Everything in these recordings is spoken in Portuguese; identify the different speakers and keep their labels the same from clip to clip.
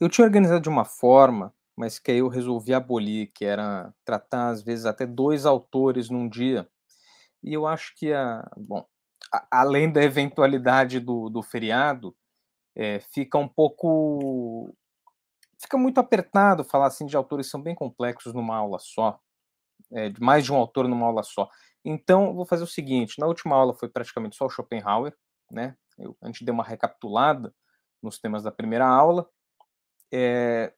Speaker 1: Eu tinha organizado de uma forma, mas que aí eu resolvi abolir, que era tratar, às vezes, até dois autores num dia. E eu acho que, a, bom, a, além da eventualidade do, do feriado, é, fica um pouco. Fica muito apertado falar assim de autores que são bem complexos numa aula só, é, de mais de um autor numa aula só. Então, vou fazer o seguinte: na última aula foi praticamente só o Schopenhauer, né? Eu, a gente deu uma recapitulada nos temas da primeira aula é,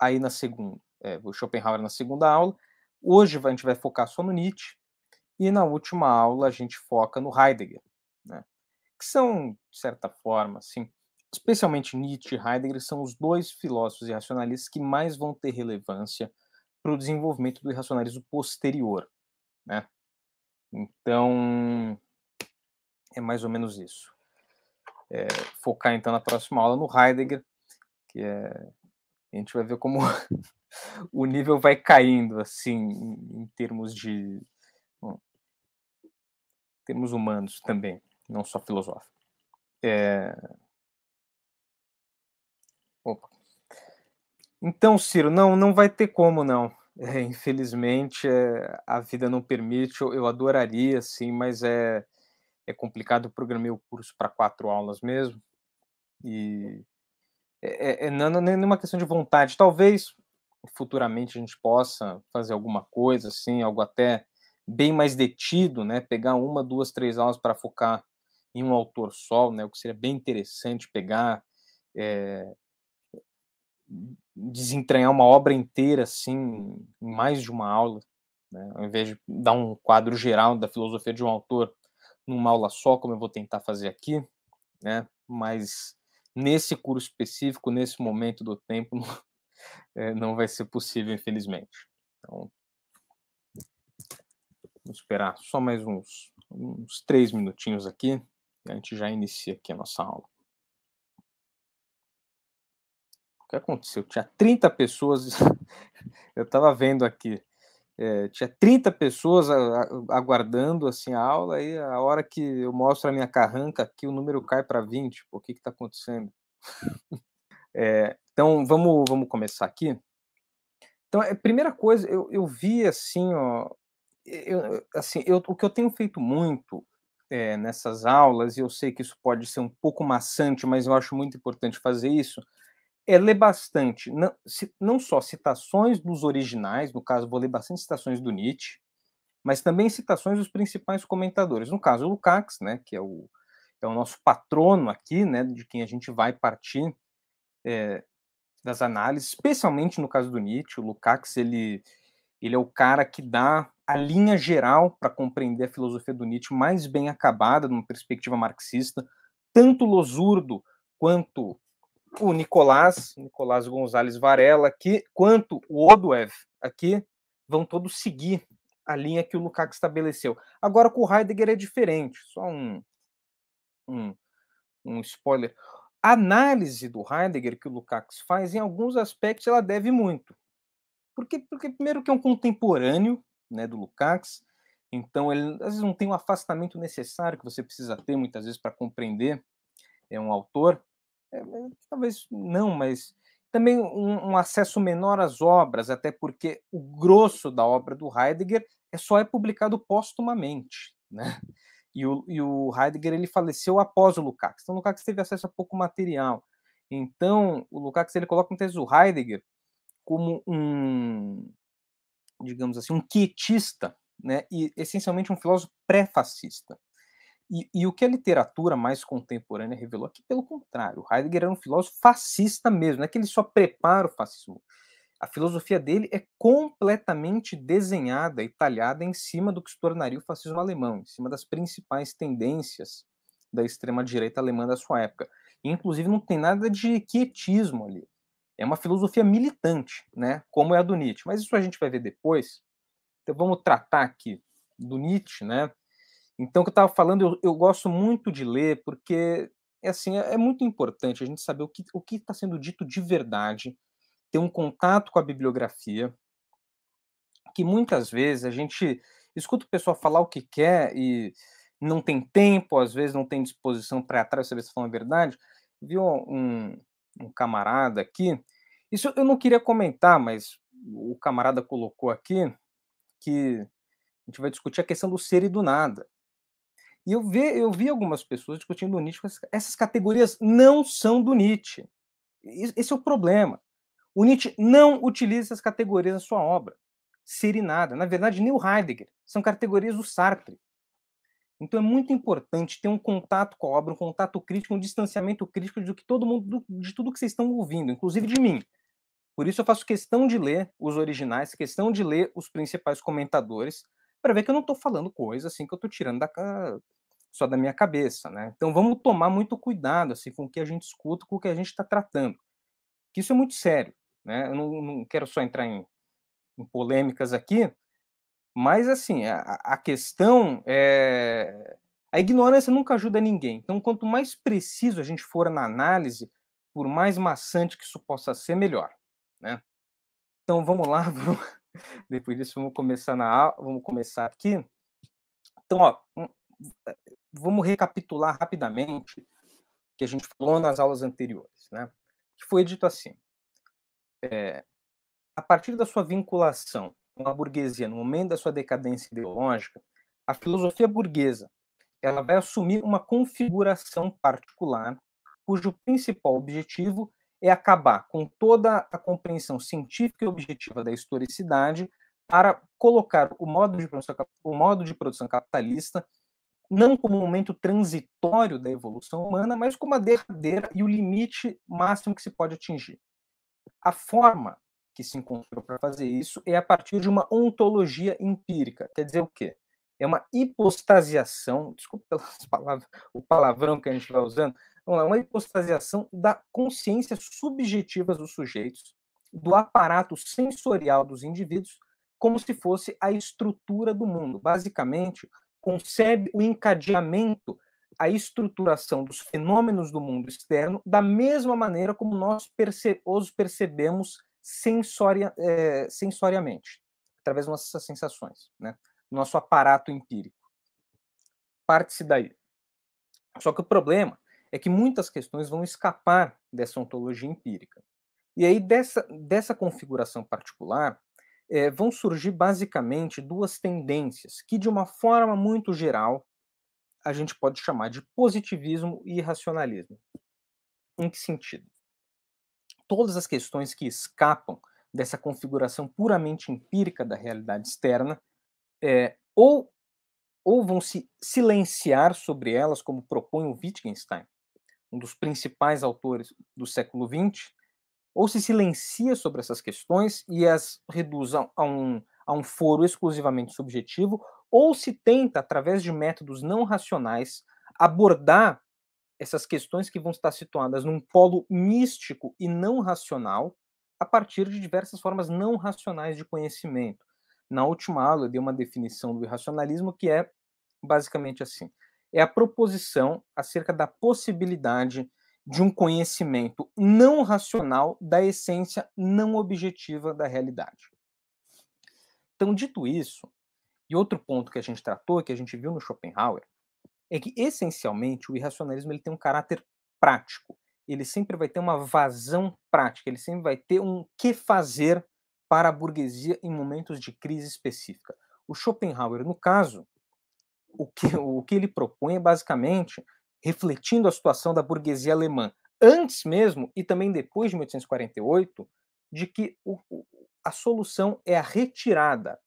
Speaker 1: aí na segunda, é, eh, o Schopenhauer na segunda aula. Hoje a gente vai focar só no Nietzsche e na última aula a gente foca no Heidegger, né? que são, de certa forma, assim, especialmente Nietzsche e Heidegger, são os dois filósofos irracionalistas que mais vão ter relevância para o desenvolvimento do irracionalismo posterior. Né? Então, é mais ou menos isso. É, focar então na próxima aula no Heidegger, que é a gente vai ver como o nível vai caindo assim em termos de bom, termos humanos também, não só filosófico. É... Então, Ciro, não, não vai ter como não. É, infelizmente, é, a vida não permite. Eu, eu adoraria, sim, mas é é complicado. Eu programei o curso para quatro aulas mesmo e é, é, é, não é nenhuma questão de vontade. Talvez futuramente a gente possa fazer alguma coisa assim, algo até bem mais detido, né? Pegar uma, duas, três aulas para focar em um autor só, né? O que seria bem interessante pegar, é... desentranhar uma obra inteira assim, em mais de uma aula, né? Ao invés de dar um quadro geral da filosofia de um autor numa aula só, como eu vou tentar fazer aqui, né? Mas nesse curso específico, nesse momento do tempo, não eh, vai ser possível, infelizmente. Então, vamos esperar só mais uns, uns três minutinhos aqui, e a gente já inicia aqui a nossa aula. O que aconteceu? Tinha 30 pessoas, eu estava vendo aqui, é, tinha 30 pessoas aguardando assim a aula e a hora que eu mostro a minha carranca aqui o número cai para 20. Pô, o que está acontecendo? é, então vamos, vamos começar aqui. Então, a é, primeira coisa, eu, eu vi assim, ó, eu, assim eu, o que eu tenho feito muito é, nessas aulas, e eu sei que isso pode ser um pouco maçante, mas eu acho muito importante fazer isso, é ler bastante, não, não só citações dos originais, no caso, vou ler bastante citações do Nietzsche, mas também citações dos principais comentadores. No caso, o Lukács, né, que é o, é o nosso patrono aqui, né, de quem a gente vai partir é, das análises, especialmente no caso do Nietzsche. O Lukács ele, ele é o cara que dá a linha geral para compreender a filosofia do Nietzsche mais bem acabada, numa perspectiva marxista. Tanto Losurdo quanto o Nicolás, Nicolás Gonzalez Varela aqui, quanto o Odoev aqui, vão todos seguir a linha que o Lukács estabeleceu. Agora com o Heidegger é diferente, só um, um, um spoiler. A análise do Heidegger que o Lukács faz, em alguns aspectos, ela deve muito. Porque, porque primeiro que é um contemporâneo né, do Lukács, então ele às vezes não tem o um afastamento necessário que você precisa ter muitas vezes para compreender é um autor é, talvez não, mas também um, um, acesso menor às obras, até porque o grosso da obra do Heidegger é, só é publicado póstumamente, né? E o, e o Heidegger ele faleceu após o Lukács, então o Lukács teve acesso a pouco material. Então o Lukács ele coloca um texto do Heidegger como um, digamos assim, um quietista, né? E essencialmente um filósofo pré-fascista. E, e, o que a literatura mais contemporânea revelou é que, pelo contrário, Heidegger era um filósofo fascista mesmo, não é que ele só prepara o fascismo. A filosofia dele é completamente desenhada e talhada em cima do que se tornaria o fascismo alemão, em cima das principais tendências da extrema-direita alemã da sua época. E, inclusive, não tem nada de quietismo ali. É uma filosofia militante, né? como é a do Nietzsche. Mas isso a gente vai ver depois. Então, vamos tratar aqui do Nietzsche, né? Então, o que eu estava falando, eu, eu, gosto muito de ler, porque é assim, é, é muito importante a gente saber o que o está sendo dito de verdade, ter um contato com a bibliografia, que muitas vezes a gente escuta o pessoal falar o que quer e não tem tempo, às vezes não tem disposição para atrás saber se tá falando a verdade. Viu um, um camarada aqui, isso eu não queria comentar, mas o camarada colocou aqui que a gente vai discutir a questão do ser e do nada. E eu vi, eu vi algumas pessoas discutindo o Nietzsche, essas categorias não são do Nietzsche. Esse é o problema. O Nietzsche não utiliza essas categorias na sua obra. ser e nada Na verdade, nem o Heidegger. São categorias do Sartre. Então é muito importante ter um contato com a obra, um contato crítico, um distanciamento crítico de que todo mundo, de tudo que vocês estão ouvindo, inclusive de mim. Por isso eu faço questão de ler os originais, questão de ler os principais comentadores, para ver que eu não estou falando coisa assim que eu estou tirando da, só da minha cabeça, né? Então vamos tomar muito cuidado assim com o que a gente escuta, com o que a gente está tratando, que isso é muito sério, né? Eu não, não quero só entrar em, em, polêmicas aqui, mas assim a, a questão é a ignorância nunca ajuda ninguém. Então quanto mais preciso a gente for na análise, por mais maçante que isso possa ser, melhor, né? Então vamos lá, vamos depois disso, vamos começar na vamos começar aqui. Então, ó, vamos recapitular rapidamente o que a gente falou nas aulas anteriores, né? Que foi dito assim: é, a partir da sua vinculação com a burguesia no momento da sua decadência ideológica, a filosofia burguesa ela vai assumir uma configuração particular cujo principal objetivo é acabar com toda a compreensão científica e objetiva da historicidade para colocar o modo de produção, o modo de produção capitalista não como um momento transitório da evolução humana, mas como a derradeira e o limite máximo que se pode atingir. A forma que se encontrou para fazer isso é a partir de uma ontologia empírica. Quer dizer o quê? É uma hipostasiação, desculpa pelas palavras, o palavrão que a gente vai usando, Vamos lá, uma hipostasiação da consciência subjetiva dos sujeitos, do aparato sensorial dos indivíduos, como se fosse a estrutura do mundo. Basicamente, concebe o encadeamento, a estruturação dos fenômenos do mundo externo da mesma maneira como nós perce os percebemos sensoria, é, sensoriamente, através das nossas sensações, né? nosso aparato empírico. Parte-se daí. Só que o problema é que muitas questões vão escapar dessa ontologia empírica. E aí, dessa, dessa configuração particular, é, vão surgir basicamente duas tendências que, de uma forma muito geral, a gente pode chamar de positivismo e racionalismo. Em que sentido? Todas as questões que escapam dessa configuração puramente empírica da realidade externa, é, ou, ou vão se silenciar sobre elas, como propõe o Wittgenstein, um dos principais autores do século XX, ou se silencia sobre essas questões e as reduz a um, a um foro exclusivamente subjetivo, ou se tenta, através de métodos não racionais, abordar essas questões que vão estar situadas num polo místico e não racional, a partir de diversas formas não racionais de conhecimento. Na última aula, eu dei uma definição do irracionalismo que é basicamente assim: é a proposição acerca da possibilidade de um conhecimento não racional da essência não objetiva da realidade. Então, dito isso, e outro ponto que a gente tratou, que a gente viu no Schopenhauer, é que essencialmente o irracionalismo ele tem um caráter prático. Ele sempre vai ter uma vazão prática, ele sempre vai ter um que fazer para a burguesia em momentos de crise específica. O Schopenhauer, no caso, o que, o que ele propõe é basicamente refletindo a situação da burguesia alemã antes mesmo e também depois de 1848, de que o, a solução é a retirada,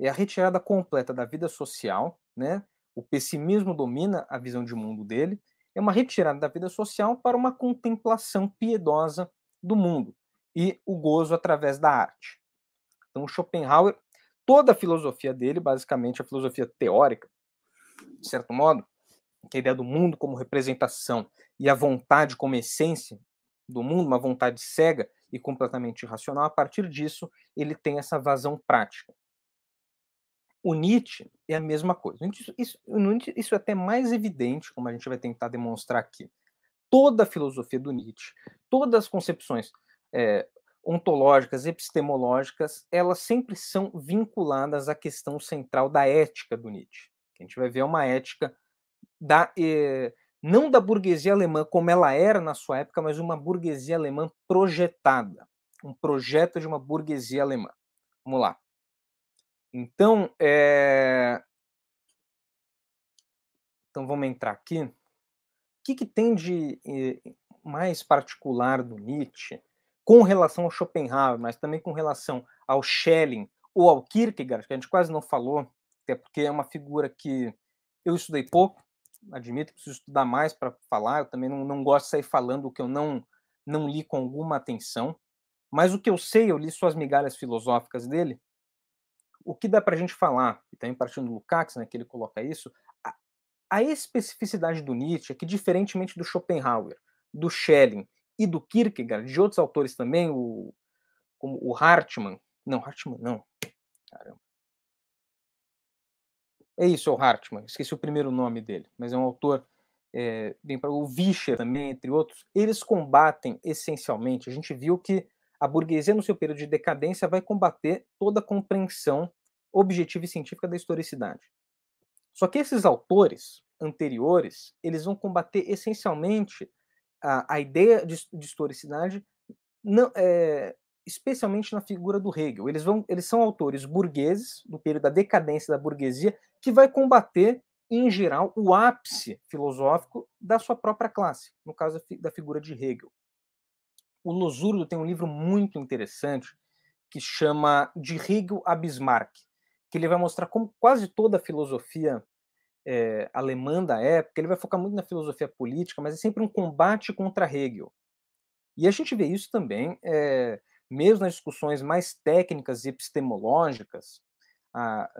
Speaker 1: é a retirada completa da vida social, né? O pessimismo domina a visão de mundo dele, é uma retirada da vida social para uma contemplação piedosa do mundo e o gozo através da arte. Então, Schopenhauer, toda a filosofia dele, basicamente a filosofia teórica, de certo modo, que a ideia do mundo como representação e a vontade como essência do mundo, uma vontade cega e completamente irracional, a partir disso ele tem essa vazão prática. O Nietzsche é a mesma coisa. Isso, isso, isso é até mais evidente, como a gente vai tentar demonstrar aqui. Toda a filosofia do Nietzsche, todas as concepções é, ontológicas, epistemológicas, elas sempre são vinculadas à questão central da ética do Nietzsche. A gente vai ver uma ética da eh, não da burguesia alemã como ela era na sua época, mas uma burguesia alemã projetada, um projeto de uma burguesia alemã. Vamos lá. Então, é... então vamos entrar aqui. O que, que tem de eh, mais particular do Nietzsche com relação ao Schopenhauer, mas também com relação ao Schelling ou ao Kierkegaard, que a gente quase não falou até porque é uma figura que eu estudei pouco, admito, preciso estudar mais para falar, eu também não, não gosto de sair falando o que eu não, não li com alguma atenção, mas o que eu sei, eu li suas migalhas filosóficas dele, o que dá para a gente falar, e também partindo do Lukács, né, que ele coloca isso, a, a especificidade do Nietzsche é que, diferentemente do Schopenhauer, do Schelling e do Kierkegaard, de outros autores também, o, como o Hartmann, não, Hartmann não, caramba, é isso, é o Hartmann. Esqueci o primeiro nome dele, mas é um autor é, bem para o Vischer também, entre outros. Eles combatem essencialmente. A gente viu que a burguesia no seu período de decadência vai combater toda a compreensão objetiva e científica da historicidade. Só que esses autores anteriores, eles vão combater essencialmente a, a ideia de, de historicidade não, é, especialmente na figura do Hegel. Eles, vão, eles são autores burgueses, do período da decadência da burguesia, que vai combater, em geral, o ápice filosófico da sua própria classe, no caso da figura de Hegel. O Losurdo tem um livro muito interessante que chama De Hegel a Bismarck, que ele vai mostrar como quase toda a filosofia é, alemã da época, ele vai focar muito na filosofia política, mas é sempre um combate contra Hegel. E a gente vê isso também é, mesmo nas discussões mais técnicas e epistemológicas,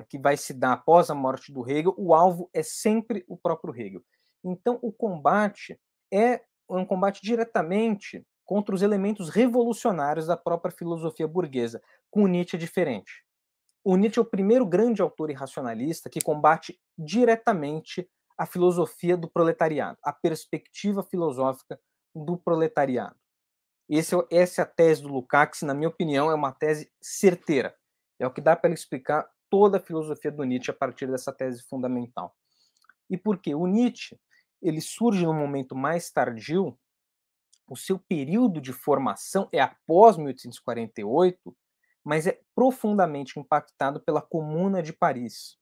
Speaker 1: que vai se dar após a morte do Hegel, o alvo é sempre o próprio Hegel. Então, o combate é um combate diretamente contra os elementos revolucionários da própria filosofia burguesa, com Nietzsche diferente. O Nietzsche é o primeiro grande autor irracionalista que combate diretamente a filosofia do proletariado, a perspectiva filosófica do proletariado. Esse, é essa é a tese do Lukács, na minha opinião, é uma tese certeira. É o que dá para explicar toda a filosofia do Nietzsche a partir dessa tese fundamental. E por quê? O Nietzsche ele surge num momento mais tardio, o seu período de formação é após 1848, mas é profundamente impactado pela Comuna de Paris.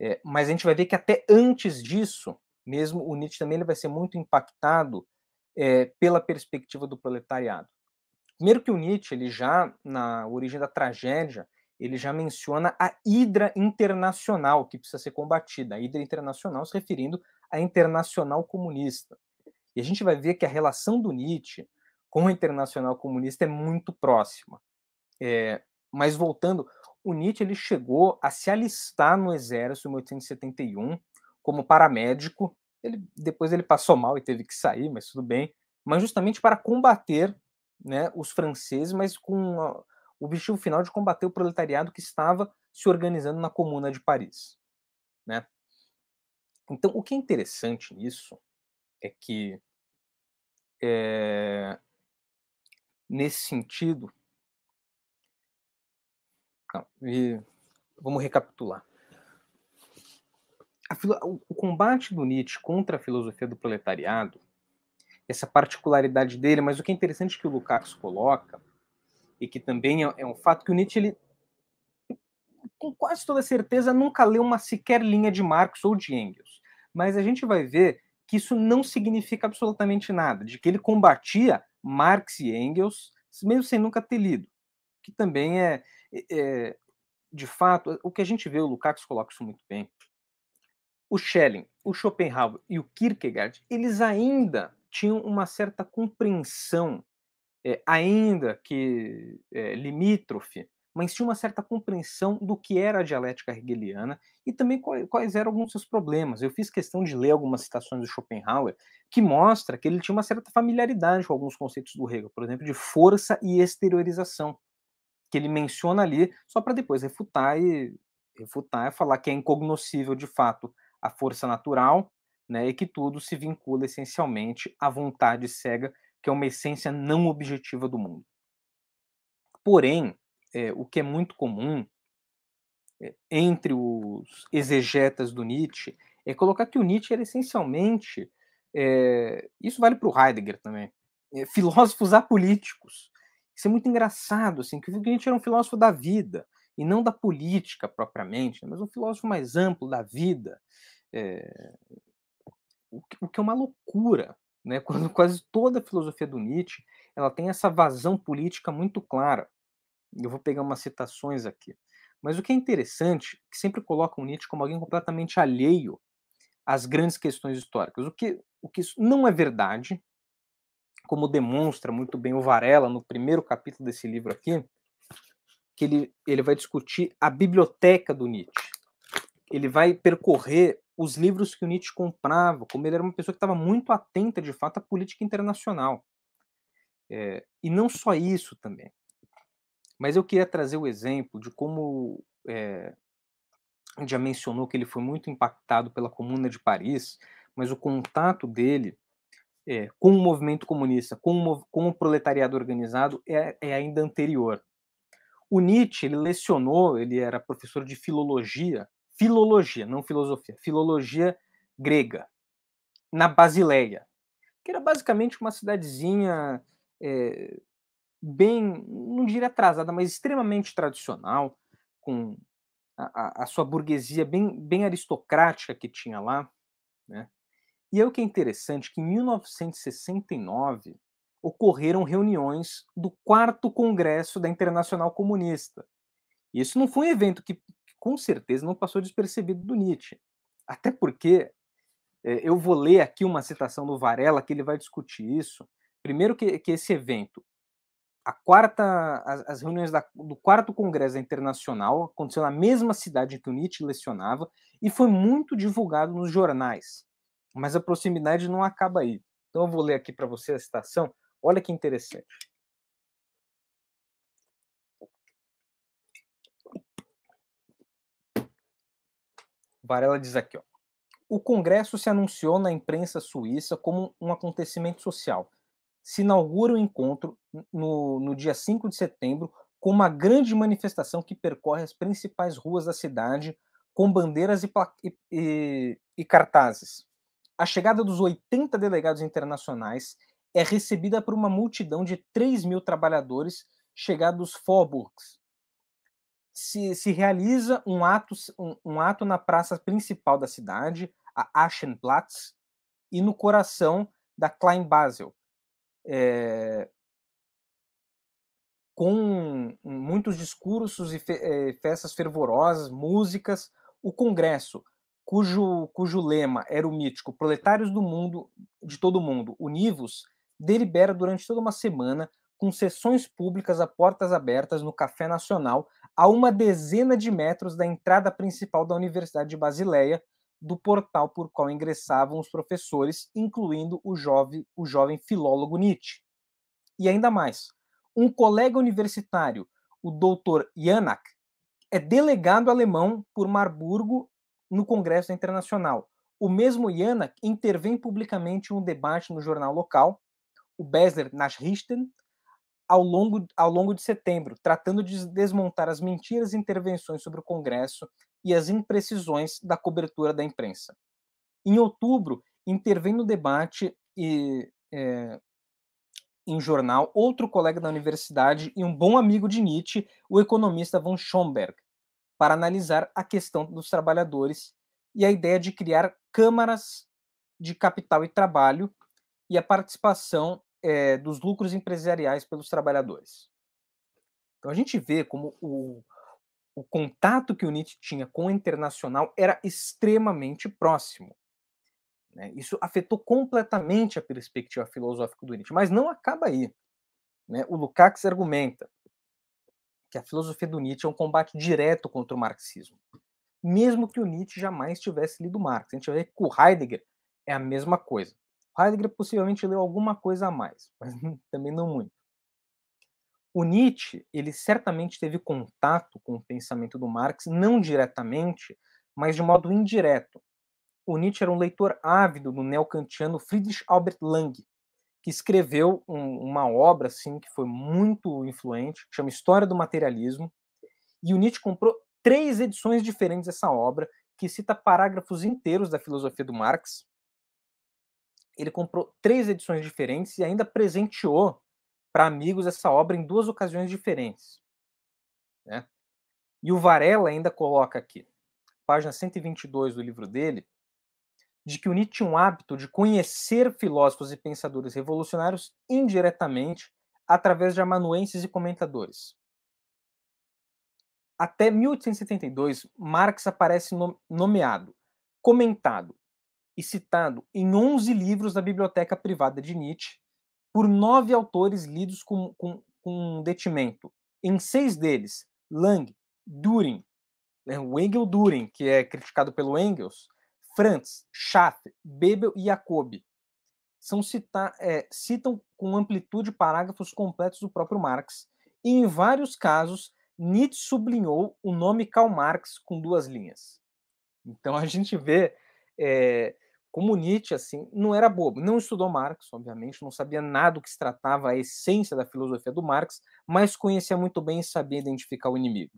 Speaker 1: É, mas a gente vai ver que até antes disso, mesmo o Nietzsche também ele vai ser muito impactado é, pela perspectiva do proletariado. Primeiro que o Nietzsche, ele já, na origem da tragédia, ele já menciona a hidra internacional que precisa ser combatida, a hidra internacional se referindo à internacional comunista. E a gente vai ver que a relação do Nietzsche com a internacional comunista é muito próxima. É, mas voltando, o Nietzsche ele chegou a se alistar no exército em 1871 como paramédico ele, depois ele passou mal e teve que sair, mas tudo bem. Mas justamente para combater né, os franceses, mas com a, o objetivo final de combater o proletariado que estava se organizando na Comuna de Paris. Né? Então, o que é interessante nisso é que, é, nesse sentido, não, vamos recapitular o, combate do Nietzsche contra a filosofia do proletariado, essa particularidade dele, mas o que é interessante que o Lukács coloca, e que também é, é um fato que o Nietzsche, ele, com quase toda certeza, nunca leu uma sequer linha de Marx ou de Engels. Mas a gente vai ver que isso não significa absolutamente nada, de que ele combatia Marx e Engels, mesmo sem nunca ter lido. Que também é, é, é de fato, o que a gente vê, o Lukács coloca isso muito bem, o Schelling, o Schopenhauer e o Kierkegaard, eles ainda tinham uma certa compreensão, é, ainda que é, limítrofe, mas tinha uma certa compreensão do que era a dialética hegeliana e também quais eram alguns seus problemas. Eu fiz questão de ler algumas citações do Schopenhauer que mostra que ele tinha uma certa familiaridade com alguns conceitos do Hegel, por exemplo, de força e exteriorização, que ele menciona ali só para depois refutar e refutar e falar que é incognoscível de fato a força natural, né, e que tudo se vincula essencialmente à vontade cega, que é uma essência não objetiva do mundo. Porém, é, o que é muito comum é, entre os exegetas do Nietzsche é colocar que o Nietzsche era essencialmente, é, isso vale para o Heidegger também, é, filósofos apolíticos. Isso é muito engraçado, assim, que o Nietzsche era um filósofo da vida, e não da política propriamente, né, mas um filósofo mais amplo da vida, é, o, que, o que é uma loucura, né? Quando quase toda a filosofia do Nietzsche ela tem essa vazão política muito clara. Eu vou pegar umas citações aqui. Mas o que é interessante, que sempre colocam Nietzsche como alguém completamente alheio às grandes questões históricas, o que, o que não é verdade, como demonstra muito bem o Varela no primeiro capítulo desse livro aqui, que ele, ele vai discutir a biblioteca do Nietzsche. Ele vai percorrer os livros que o Nietzsche comprava, como ele era uma pessoa que estava muito atenta, de fato, à política internacional. É, e não só isso também. Mas eu queria trazer o exemplo de como é, já mencionou que ele foi muito impactado pela Comuna de Paris, mas o contato dele é, com o movimento comunista, com o, com o proletariado organizado, é, é, ainda anterior. O Nietzsche, ele lecionou, ele era professor de filologia, filologia, não filosofia, filologia grega, na Basileia, que era basicamente uma cidadezinha é, bem, não diria atrasada, mas extremamente tradicional, com a, a, sua burguesia bem, bem aristocrática que tinha lá. Né? E é o que é interessante, que em 1969, ocorreram reuniões do quarto congresso da Internacional Comunista. Isso não foi um evento que, com certeza, não passou despercebido do Nietzsche. Até porque eh, eu vou ler aqui uma citação do Varela que ele vai discutir isso. Primeiro que, que esse evento, a quarta, as, as reuniões da, do quarto congresso internacional aconteceu na mesma cidade que o Nietzsche lecionava e foi muito divulgado nos jornais. Mas a proximidade não acaba aí. Então eu vou ler aqui para você a citação Olha que interessante. Varela diz aqui, ó. O Congresso se anunciou na imprensa suíça como um acontecimento social. Se inaugura o encontro no, no dia 5 de setembro com uma grande manifestação que percorre as principais ruas da cidade com bandeiras e, e, e cartazes. A chegada dos 80 delegados internacionais é recebida por uma multidão de 3 mil trabalhadores chegados Forburgs. Se, se realiza um ato, um, um ato na praça principal da cidade, a Aschenplatz, e no coração da Klein Basel, é, com muitos discursos e fe, eh, festas fervorosas, músicas, o Congresso, cujo, cujo lema era o mítico Proletários do Mundo, de todo mundo, univos, delibera durante toda uma semana, com sessões públicas a portas abertas no Café Nacional, a uma dezena de metros da entrada principal da Universidade de Basileia, do portal por qual ingressavam os professores, incluindo o jovem, o jovem filólogo Nietzsche. E ainda mais, um colega universitário, o Dr. Janak, é delegado alemão por Marburgo no Congresso Internacional. O mesmo Janak intervém publicamente em um debate no jornal local, o Bezer nas Richten ao longo, ao longo de setembro, tratando de desmontar as mentiras e intervenções sobre o Congresso e as imprecisões da cobertura da imprensa. Em outubro, intervém no debate e, é, em jornal outro colega da universidade e um bom amigo de Nietzsche, o economista von Schomberg, para analisar a questão dos trabalhadores e a ideia de criar câmaras de capital e trabalho e a participação é, dos lucros empresariais pelos trabalhadores. Então a gente vê como o, o contato que o Nietzsche tinha com o internacional era extremamente próximo. Né? Isso afetou completamente a perspectiva filosófica do Nietzsche, mas não acaba aí. Né? O Lukács argumenta que a filosofia do Nietzsche é um combate direto contra o marxismo, mesmo que o Nietzsche jamais tivesse lido Marx. A gente vê que o Heidegger é a mesma coisa. Heidegger possivelmente leu alguma coisa a mais, mas também não muito. O Nietzsche, ele certamente teve contato com o pensamento do Marx, não diretamente, mas de modo indireto. O Nietzsche era um leitor ávido do neocantiano Friedrich Albert Lang, que escreveu um, uma obra assim que foi muito influente, que chama História do Materialismo, e o Nietzsche comprou três edições diferentes dessa obra, que cita parágrafos inteiros da filosofia do Marx, ele comprou três edições diferentes e ainda presenteou para amigos essa obra em duas ocasiões diferentes. Né? E o Varela ainda coloca aqui, página 122 do livro dele, de que o Nietzsche tinha um hábito de conhecer filósofos e pensadores revolucionários indiretamente através de amanuenses e comentadores. Até 1872, Marx aparece nomeado, comentado e citado em 11 livros da biblioteca privada de Nietzsche, por nove autores lidos com, com, com detimento. Em seis deles, Lang, Düring, né, o Engel Düring, que é criticado pelo Engels, Franz, Schaff, Bebel e Jacobi, são cita é, citam com amplitude parágrafos completos do próprio Marx, e em vários casos, Nietzsche sublinhou o nome Karl Marx com duas linhas. Então a gente vê é, como Nietzsche, assim, não era bobo. Não estudou Marx, obviamente, não sabia nada do que se tratava a essência da filosofia do Marx, mas conhecia muito bem e sabia identificar o inimigo.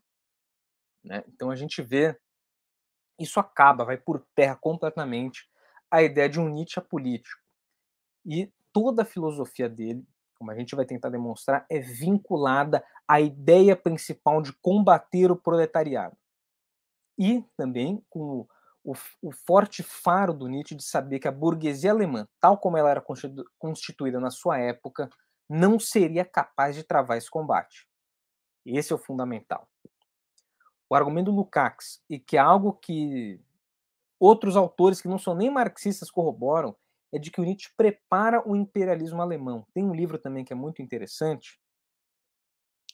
Speaker 1: Né? Então a gente vê isso acaba, vai por terra completamente a ideia de um Nietzsche político. E toda a filosofia dele, como a gente vai tentar demonstrar, é vinculada à ideia principal de combater o proletariado. E também com o, o, forte faro do Nietzsche de saber que a burguesia alemã, tal como ela era constituída na sua época, não seria capaz de travar esse combate. Esse é o fundamental. O argumento do Lukács, e que é algo que outros autores que não são nem marxistas corroboram, é de que o Nietzsche prepara o imperialismo alemão. Tem um livro também que é muito interessante,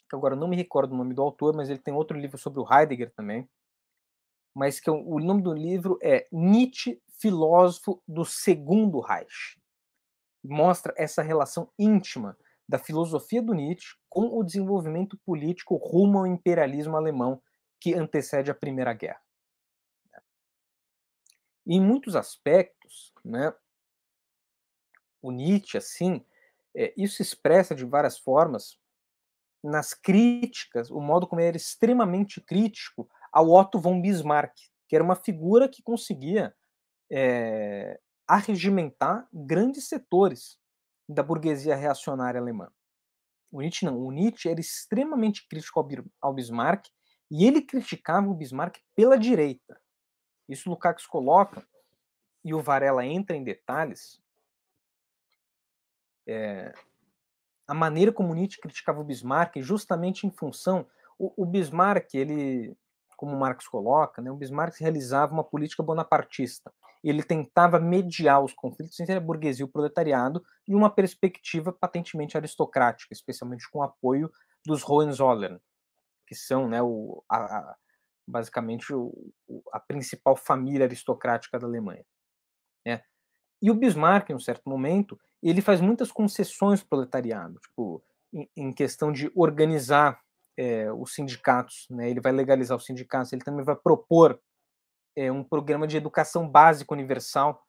Speaker 1: que agora não me recordo o nome do autor, mas ele tem outro livro sobre o Heidegger também, mas que é o nome do livro é Nietzsche, filósofo do segundo Reich. Mostra essa relação íntima da filosofia do Nietzsche com o desenvolvimento político rumo ao imperialismo alemão que antecede a Primeira Guerra. E em muitos aspectos, né, o Nietzsche, assim, é, isso se expressa de várias formas nas críticas, o modo como ele era é extremamente crítico ao Otto von Bismarck, que era uma figura que conseguia é, arregimentar grandes setores da burguesia reacionária alemã. O Nietzsche não, o Nietzsche era extremamente crítico ao Bismarck e ele criticava o Bismarck pela direita. Isso Lukács coloca e o Varela entra em detalhes. É, a maneira como Nietzsche criticava o Bismarck justamente em função o, o Bismarck ele como Marx coloca, né, o Bismarck realizava uma política bonapartista. Ele tentava mediar os conflitos entre a burguesia e o proletariado em uma perspectiva patentemente aristocrática, especialmente com o apoio dos Hohenzollern, que são né, o, a, a, basicamente o, a principal família aristocrática da Alemanha. Né? E o Bismarck, em um certo momento, ele faz muitas concessões proletariado, tipo, em, em questão de organizar é, os sindicatos, né? ele vai legalizar os sindicatos, ele também vai propor é, um programa de educação básica universal.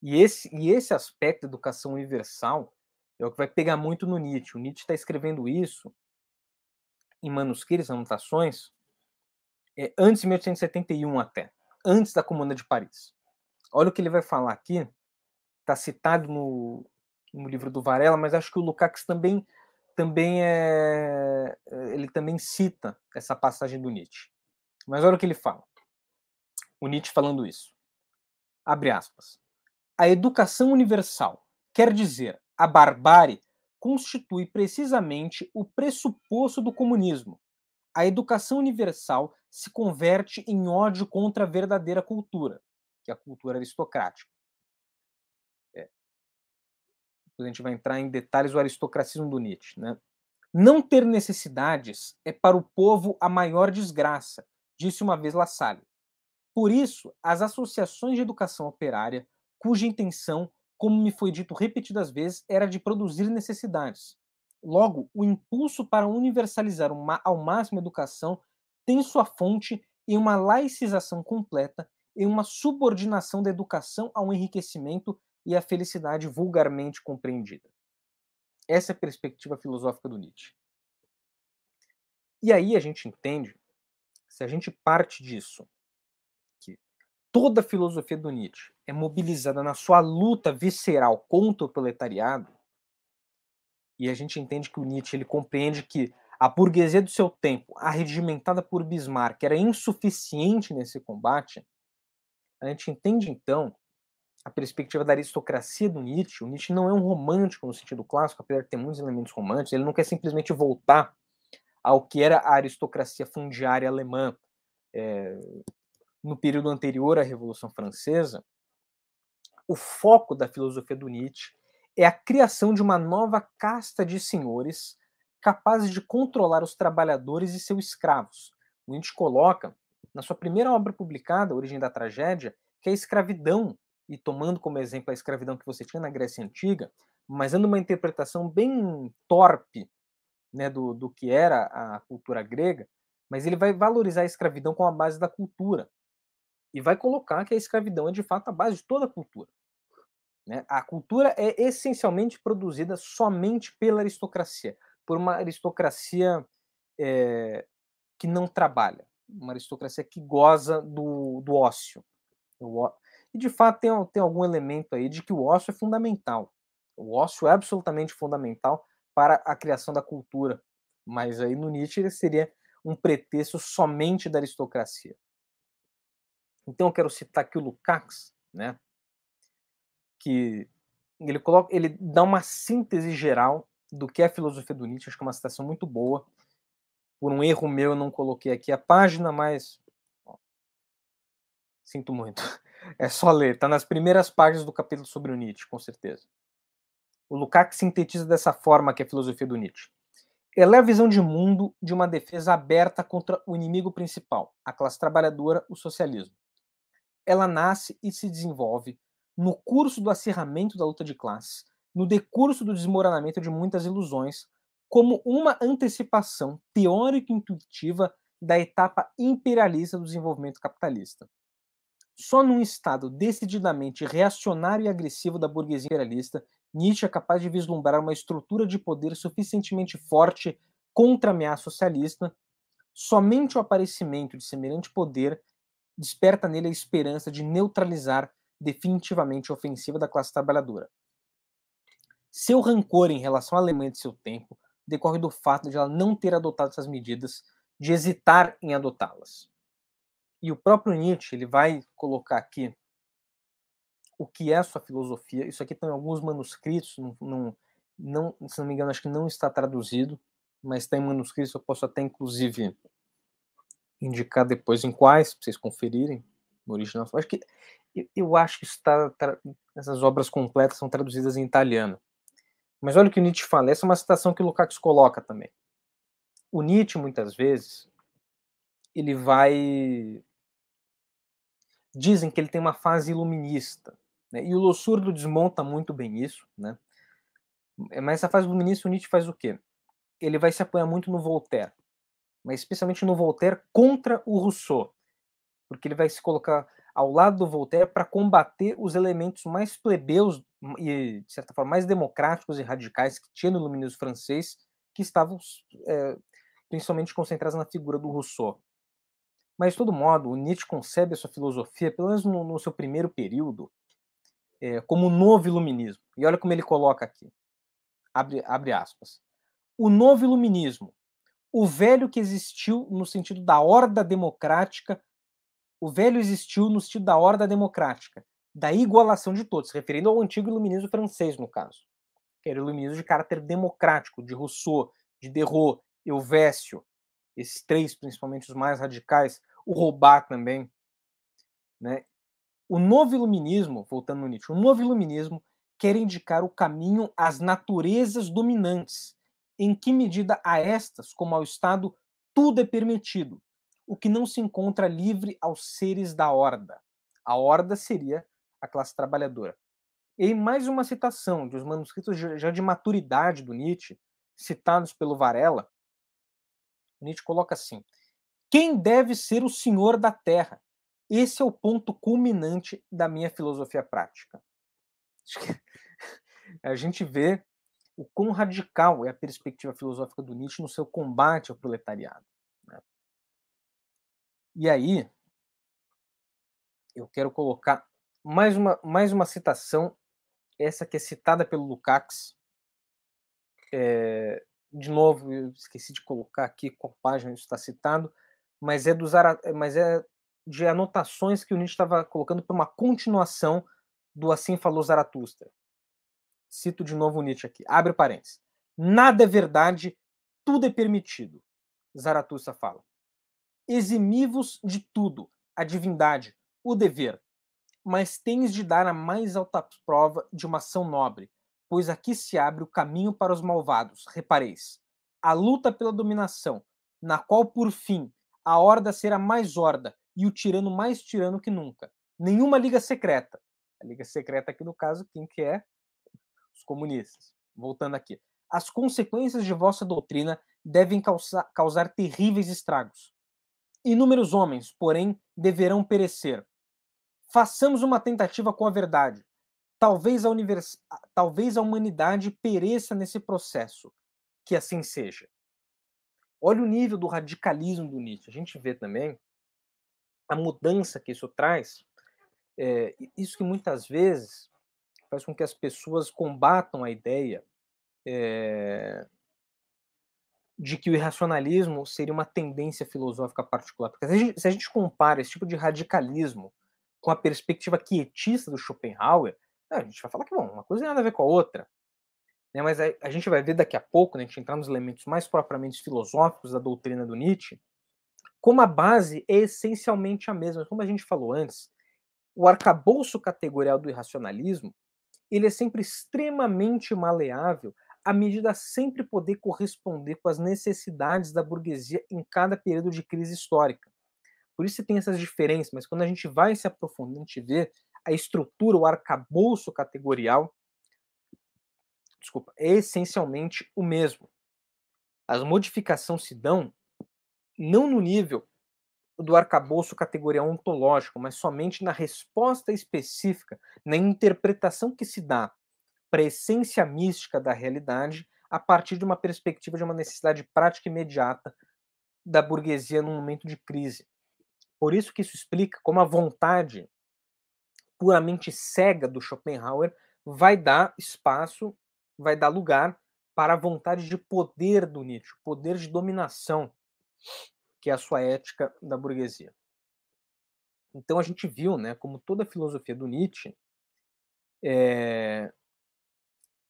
Speaker 1: E esse, e esse aspecto da educação universal é o que vai pegar muito no Nietzsche. O Nietzsche está escrevendo isso em manuscritos, anotações, é, antes de 1871 até, antes da Comuna de Paris. Olha o que ele vai falar aqui, está citado no, no livro do Varela, mas acho que o Lukács também também é, ele também cita essa passagem do Nietzsche. Mas olha o que ele fala. O Nietzsche falando isso. Abre aspas. A educação universal, quer dizer, a barbárie, constitui precisamente o pressuposto do comunismo. A educação universal se converte em ódio contra a verdadeira cultura, que é a cultura aristocrática a gente vai entrar em detalhes, o aristocracismo do Nietzsche. Né? Não ter necessidades é para o povo a maior desgraça, disse uma vez La Salle. Por isso, as associações de educação operária, cuja intenção, como me foi dito repetidas vezes, era de produzir necessidades. Logo, o impulso para universalizar uma, ao máximo a educação tem sua fonte em uma laicização completa, em uma subordinação da educação ao enriquecimento e a felicidade vulgarmente compreendida. Essa é a perspectiva filosófica do Nietzsche. E aí a gente entende, se a gente parte disso, que toda a filosofia do Nietzsche é mobilizada na sua luta visceral contra o proletariado, e a gente entende que o Nietzsche ele compreende que a burguesia do seu tempo, arregimentada por Bismarck, era insuficiente nesse combate, a gente entende então a perspectiva da aristocracia do Nietzsche. O Nietzsche não é um romântico no sentido clássico, apesar de ter muitos elementos românticos, ele não quer simplesmente voltar ao que era a aristocracia fundiária alemã é, no período anterior à Revolução Francesa. O foco da filosofia do Nietzsche é a criação de uma nova casta de senhores capazes de controlar os trabalhadores e seus escravos. O Nietzsche coloca, na sua primeira obra publicada, Origem da Tragédia, que é a escravidão e tomando como exemplo a escravidão que você tinha na Grécia Antiga, mas dando uma interpretação bem torpe né, do, do que era a cultura grega, mas ele vai valorizar a escravidão como a base da cultura e vai colocar que a escravidão é de fato a base de toda a cultura. Né? A cultura é essencialmente produzida somente pela aristocracia, por uma aristocracia é, que não trabalha, uma aristocracia que goza do, do ócio de fato tem, tem algum elemento aí de que o ócio é fundamental. O ócio é absolutamente fundamental para a criação da cultura. Mas aí no Nietzsche ele seria um pretexto somente da aristocracia. Então eu quero citar aqui o Lukács, né? Que ele coloca, ele dá uma síntese geral do que é a filosofia do Nietzsche, acho que é uma citação muito boa. Por um erro meu eu não coloquei aqui a página, mas sinto muito. É só ler, está nas primeiras páginas do capítulo sobre o Nietzsche, com certeza. O Lukács sintetiza dessa forma que é a filosofia do Nietzsche. Ela é a visão de mundo de uma defesa aberta contra o inimigo principal, a classe trabalhadora, o socialismo. Ela nasce e se desenvolve no curso do acirramento da luta de classes, no decurso do desmoronamento de muitas ilusões, como uma antecipação teórico-intuitiva da etapa imperialista do desenvolvimento capitalista. Só num estado decididamente reacionário e agressivo da burguesia imperialista, Nietzsche é capaz de vislumbrar uma estrutura de poder suficientemente forte contra a ameaça socialista. Somente o aparecimento de semelhante poder desperta nele a esperança de neutralizar definitivamente a ofensiva da classe trabalhadora. Seu rancor em relação à Alemanha de seu tempo decorre do fato de ela não ter adotado essas medidas, de hesitar em adotá-las. E o próprio Nietzsche ele vai colocar aqui o que é sua filosofia. Isso aqui tem alguns manuscritos, não, não, não, se não me engano, acho que não está traduzido, mas tem manuscritos, eu posso até inclusive indicar depois em quais, para vocês conferirem no original. Eu acho que, eu, eu acho que está, essas obras completas são traduzidas em italiano. Mas olha o que o Nietzsche fala, essa é uma citação que o Lukács coloca também. O Nietzsche, muitas vezes, ele vai dizem que ele tem uma fase iluminista. Né? E o Lossurdo desmonta muito bem isso. Né? É, mas essa fase iluminista, o Nietzsche faz o quê? Ele vai se apoiar muito no Voltaire, mas especialmente no Voltaire contra o Rousseau, porque ele vai se colocar ao lado do Voltaire para combater os elementos mais plebeus e, de certa forma, mais democráticos e radicais que tinha no iluminismo francês, que estavam é, principalmente concentrados na figura do Rousseau. Mas, de todo modo, Nietzsche concebe a sua filosofia, pelo menos no, no seu primeiro período, é, como o novo iluminismo. E olha como ele coloca aqui. Abre, abre aspas. O novo iluminismo, o velho que existiu no sentido da horda democrática, o velho existiu no sentido da horda democrática, da igualação de todos, referindo ao antigo iluminismo francês, no caso, que era o iluminismo de caráter democrático, de Rousseau, de Derrida, Helvécio, esses três, principalmente os mais radicais, o roubar também. Né? O novo iluminismo, voltando no Nietzsche, o novo iluminismo quer indicar o caminho às naturezas dominantes, em que medida a estas, como ao Estado, tudo é permitido, o que não se encontra livre aos seres da horda. A horda seria a classe trabalhadora. E mais uma citação dos manuscritos já de maturidade do Nietzsche, citados pelo Varela. Nietzsche coloca assim: quem deve ser o senhor da terra? Esse é o ponto culminante da minha filosofia prática. A gente vê o quão radical é a perspectiva filosófica do Nietzsche no seu combate ao proletariado. Né? E aí, eu quero colocar mais uma, mais uma citação, essa que é citada pelo Lukács. É, de novo, eu esqueci de colocar aqui qual página isso está citado, mas é, dos, eh, mas é de anotações que o Nietzsche estava colocando para uma continuação do Assim Falou Zaratustra. Cito de novo o Nietzsche aqui, abre parênteses. Nada é verdade, tudo é permitido. Zaratustra fala. Eximivos de tudo, a divindade, o dever, mas tens de dar a mais alta prova de uma ação nobre, pois aqui se abre o caminho para os malvados, repareis. A luta pela dominação, na qual, por fim, a Horda será mais Horda e o tirano mais tirano que nunca. Nenhuma liga secreta. A liga secreta aqui, no caso, quem que é? Os comunistas. Voltando aqui. As consequências de vossa doutrina devem causar, causar terríveis estragos. Inúmeros homens, porém, deverão perecer. Façamos uma tentativa com a verdade. Talvez a, univers... Talvez a humanidade pereça nesse processo. Que assim seja. Olha o nível do radicalismo do Nietzsche. A gente vê também a mudança que isso traz. É, isso que muitas vezes faz com que as pessoas combatam a ideia é, de que o irracionalismo seria uma tendência filosófica particular. Porque se a, gente, se a gente compara esse tipo de radicalismo com a perspectiva quietista do Schopenhauer, a gente vai falar que bom, uma coisa tem nada a ver com a outra. Né? Mas a, a, gente vai ver daqui a pouco, né, a gente entrar nos elementos mais propriamente filosóficos da doutrina do Nietzsche, como a base é essencialmente a mesma. Como a gente falou antes, o arcabouço categorial do irracionalismo ele é sempre extremamente maleável à medida sempre poder corresponder com as necessidades da burguesia em cada período de crise histórica. Por isso tem essas diferenças, mas quando a gente vai se aprofundando, a gente vê a estrutura, o arcabouço categorial desculpa, é essencialmente o mesmo. As modificações se dão não no nível do arcabouço categoria ontológico, mas somente na resposta específica, na interpretação que se dá para a essência mística da realidade a partir de uma perspectiva de uma necessidade prática imediata da burguesia num momento de crise. Por isso que isso explica como a vontade puramente cega do Schopenhauer vai dar espaço vai dar lugar para a vontade de poder do Nietzsche, poder de dominação, que é a sua ética da burguesia. Então a gente viu, né, como toda a filosofia do Nietzsche é,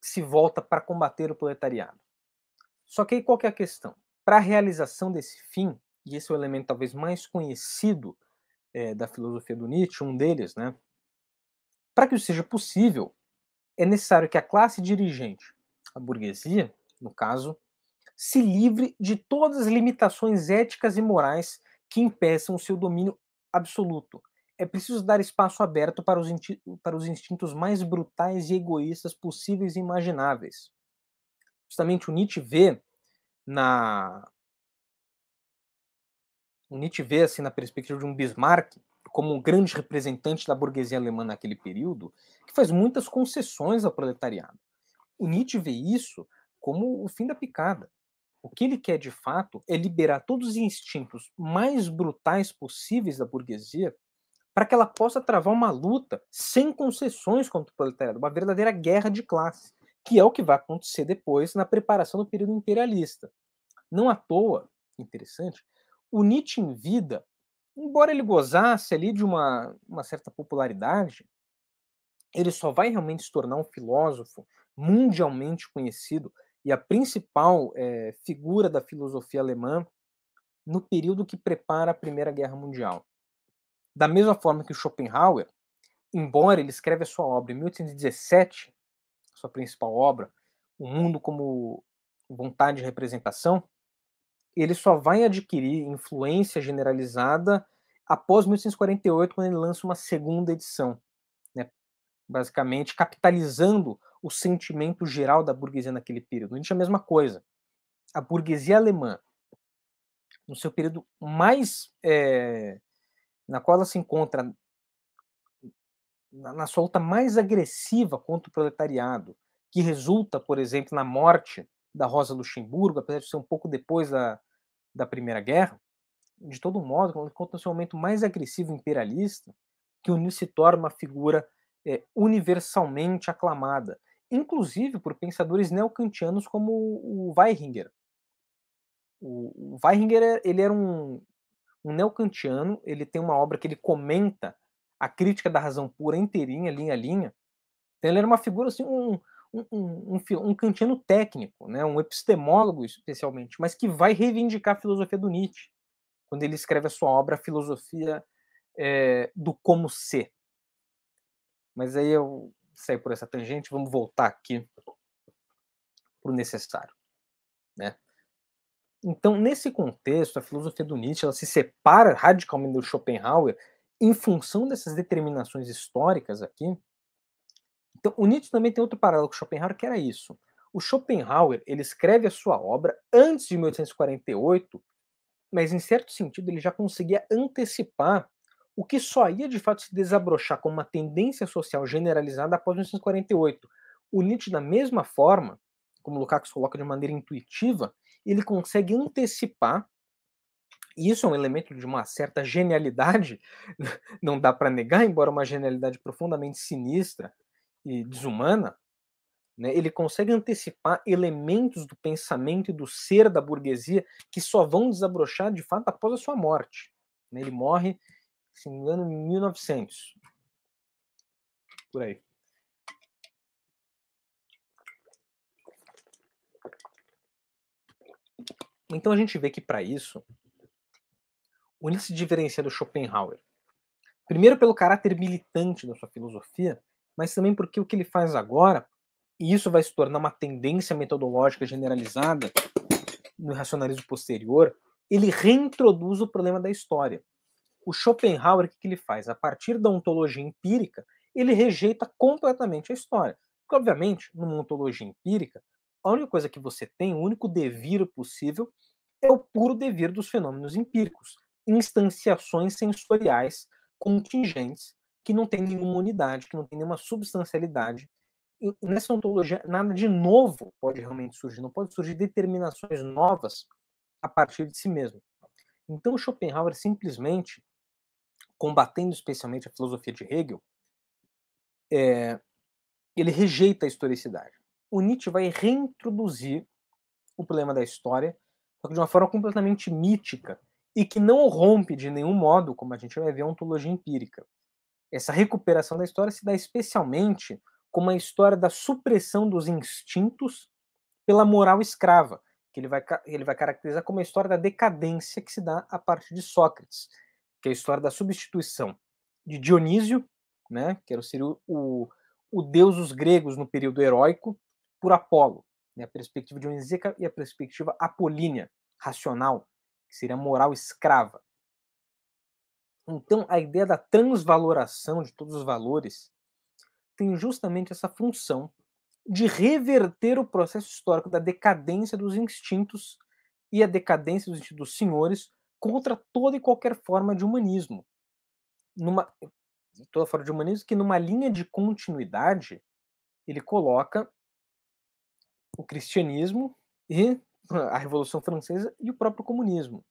Speaker 1: se volta para combater o proletariado. Só que aí qual que é a questão? Para a realização desse fim, e esse é o elemento talvez mais conhecido é, da filosofia do Nietzsche, um deles, né, para que isso seja possível, é necessário que a classe dirigente, a burguesia, no caso, se livre de todas as limitações éticas e morais que impeçam o seu domínio absoluto. É preciso dar espaço aberto para os, para os instintos mais brutais e egoístas possíveis e imagináveis. Justamente o Nietzsche vê na o Nietzsche vê assim na perspectiva de um Bismarck como grandes representantes da burguesia alemã naquele período, que faz muitas concessões ao proletariado. O Nietzsche vê isso como o fim da picada. O que ele quer de fato é liberar todos os instintos mais brutais possíveis da burguesia para que ela possa travar uma luta sem concessões contra o proletariado, uma verdadeira guerra de classe, que é o que vai acontecer depois na preparação do período imperialista. Não à toa, interessante, o Nietzsche em vida embora ele gozasse ali de uma, uma certa popularidade, ele só vai realmente se tornar um filósofo mundialmente conhecido e a principal é, figura da filosofia alemã no período que prepara a Primeira Guerra Mundial. Da mesma forma que Schopenhauer, embora ele escreve a sua obra em 1817, sua principal obra, O Mundo como Vontade de Representação, ele só vai adquirir influência generalizada após 1848, quando ele lança uma segunda edição, né? basicamente capitalizando o sentimento geral da burguesia naquele período. Nietzsche é a mesma coisa. A burguesia alemã, no seu período mais. É, na qual ela se encontra na, na sua luta mais agressiva contra o proletariado, que resulta, por exemplo, na morte da Rosa Luxemburgo, apesar de ser um pouco depois da, da Primeira Guerra, de todo modo, contra o seu momento mais agressivo imperialista, que o Nietzsche se torna uma figura é, universalmente aclamada, inclusive por pensadores neocantianos como o Weihinger. O, o Weihinger eh, ele era um, um neocantiano, ele tem uma obra que ele comenta a crítica da razão pura inteirinha, linha a linha. Então ele era uma figura assim, um, um, um, um, kantiano técnico, né? um epistemólogo especialmente, mas que vai reivindicar a filosofia do Nietzsche quando ele escreve a sua obra a Filosofia é, do Como Ser. Mas aí eu saio por essa tangente, vamos voltar aqui para o necessário. Né? Então, nesse contexto, a filosofia do Nietzsche ela se separa radicalmente do Schopenhauer em função dessas determinações históricas aqui. Então, o Nietzsche também tem outro paralelo com o Schopenhauer, que era isso. O Schopenhauer ele escreve a sua obra antes de 1848 mas em certo sentido ele já conseguia antecipar o que só ia de fato se desabrochar como uma tendência social generalizada após 1948. O Nietzsche, da mesma forma, como Lukács coloca de maneira intuitiva, ele consegue antecipar, e isso é um elemento de uma certa genialidade, não dá para negar, embora uma genialidade profundamente sinistra e desumana, né? Ele consegue antecipar elementos do pensamento e do ser da burguesia que só vão desabrochar de fato após a sua morte. Né? Ele morre, se não me engano, em 1900. Por aí. Então a gente vê que para isso, Ulisses se diferencia do Schopenhauer. Primeiro pelo caráter militante da sua filosofia, mas também porque o que ele faz agora e isso vai se tornar uma tendência metodológica generalizada no racionalismo posterior, ele reintroduz o problema da história. O Schopenhauer, o que ele faz? A partir da ontologia empírica, ele rejeita completamente a história. Porque, obviamente, numa ontologia empírica, a única coisa que você tem, o único devir possível, é o puro devir dos fenômenos empíricos, instanciações sensoriais contingentes que não têm nenhuma unidade, que não têm nenhuma substancialidade nessa ontologia nada de novo pode realmente surgir, não pode surgir determinações novas a partir de si mesmo. Então Schopenhauer simplesmente, combatendo especialmente a filosofia de Hegel, é, ele rejeita a historicidade. O Nietzsche vai reintroduzir o problema da história, de uma forma completamente mítica e que não rompe de nenhum modo, como a gente vai ver, a ontologia empírica. Essa recuperação da história se dá especialmente como a história da supressão dos instintos pela moral escrava, que ele vai, ele vai caracterizar como a história da decadência que se dá a partir de Sócrates, que é a história da substituição de Dionísio, né, que era seria o, o, o deus dos gregos no período heróico, por Apolo, né, a perspectiva dionísica e a perspectiva apolínea, racional, que seria a moral escrava. Então, a ideia da transvaloração de todos os valores tem justamente essa função de reverter o processo histórico da decadência dos instintos e a decadência dos instintos dos senhores contra toda e qualquer forma de humanismo. Numa, toda forma de humanismo que, numa linha de continuidade, ele coloca o cristianismo e a Revolução Francesa e o próprio comunismo.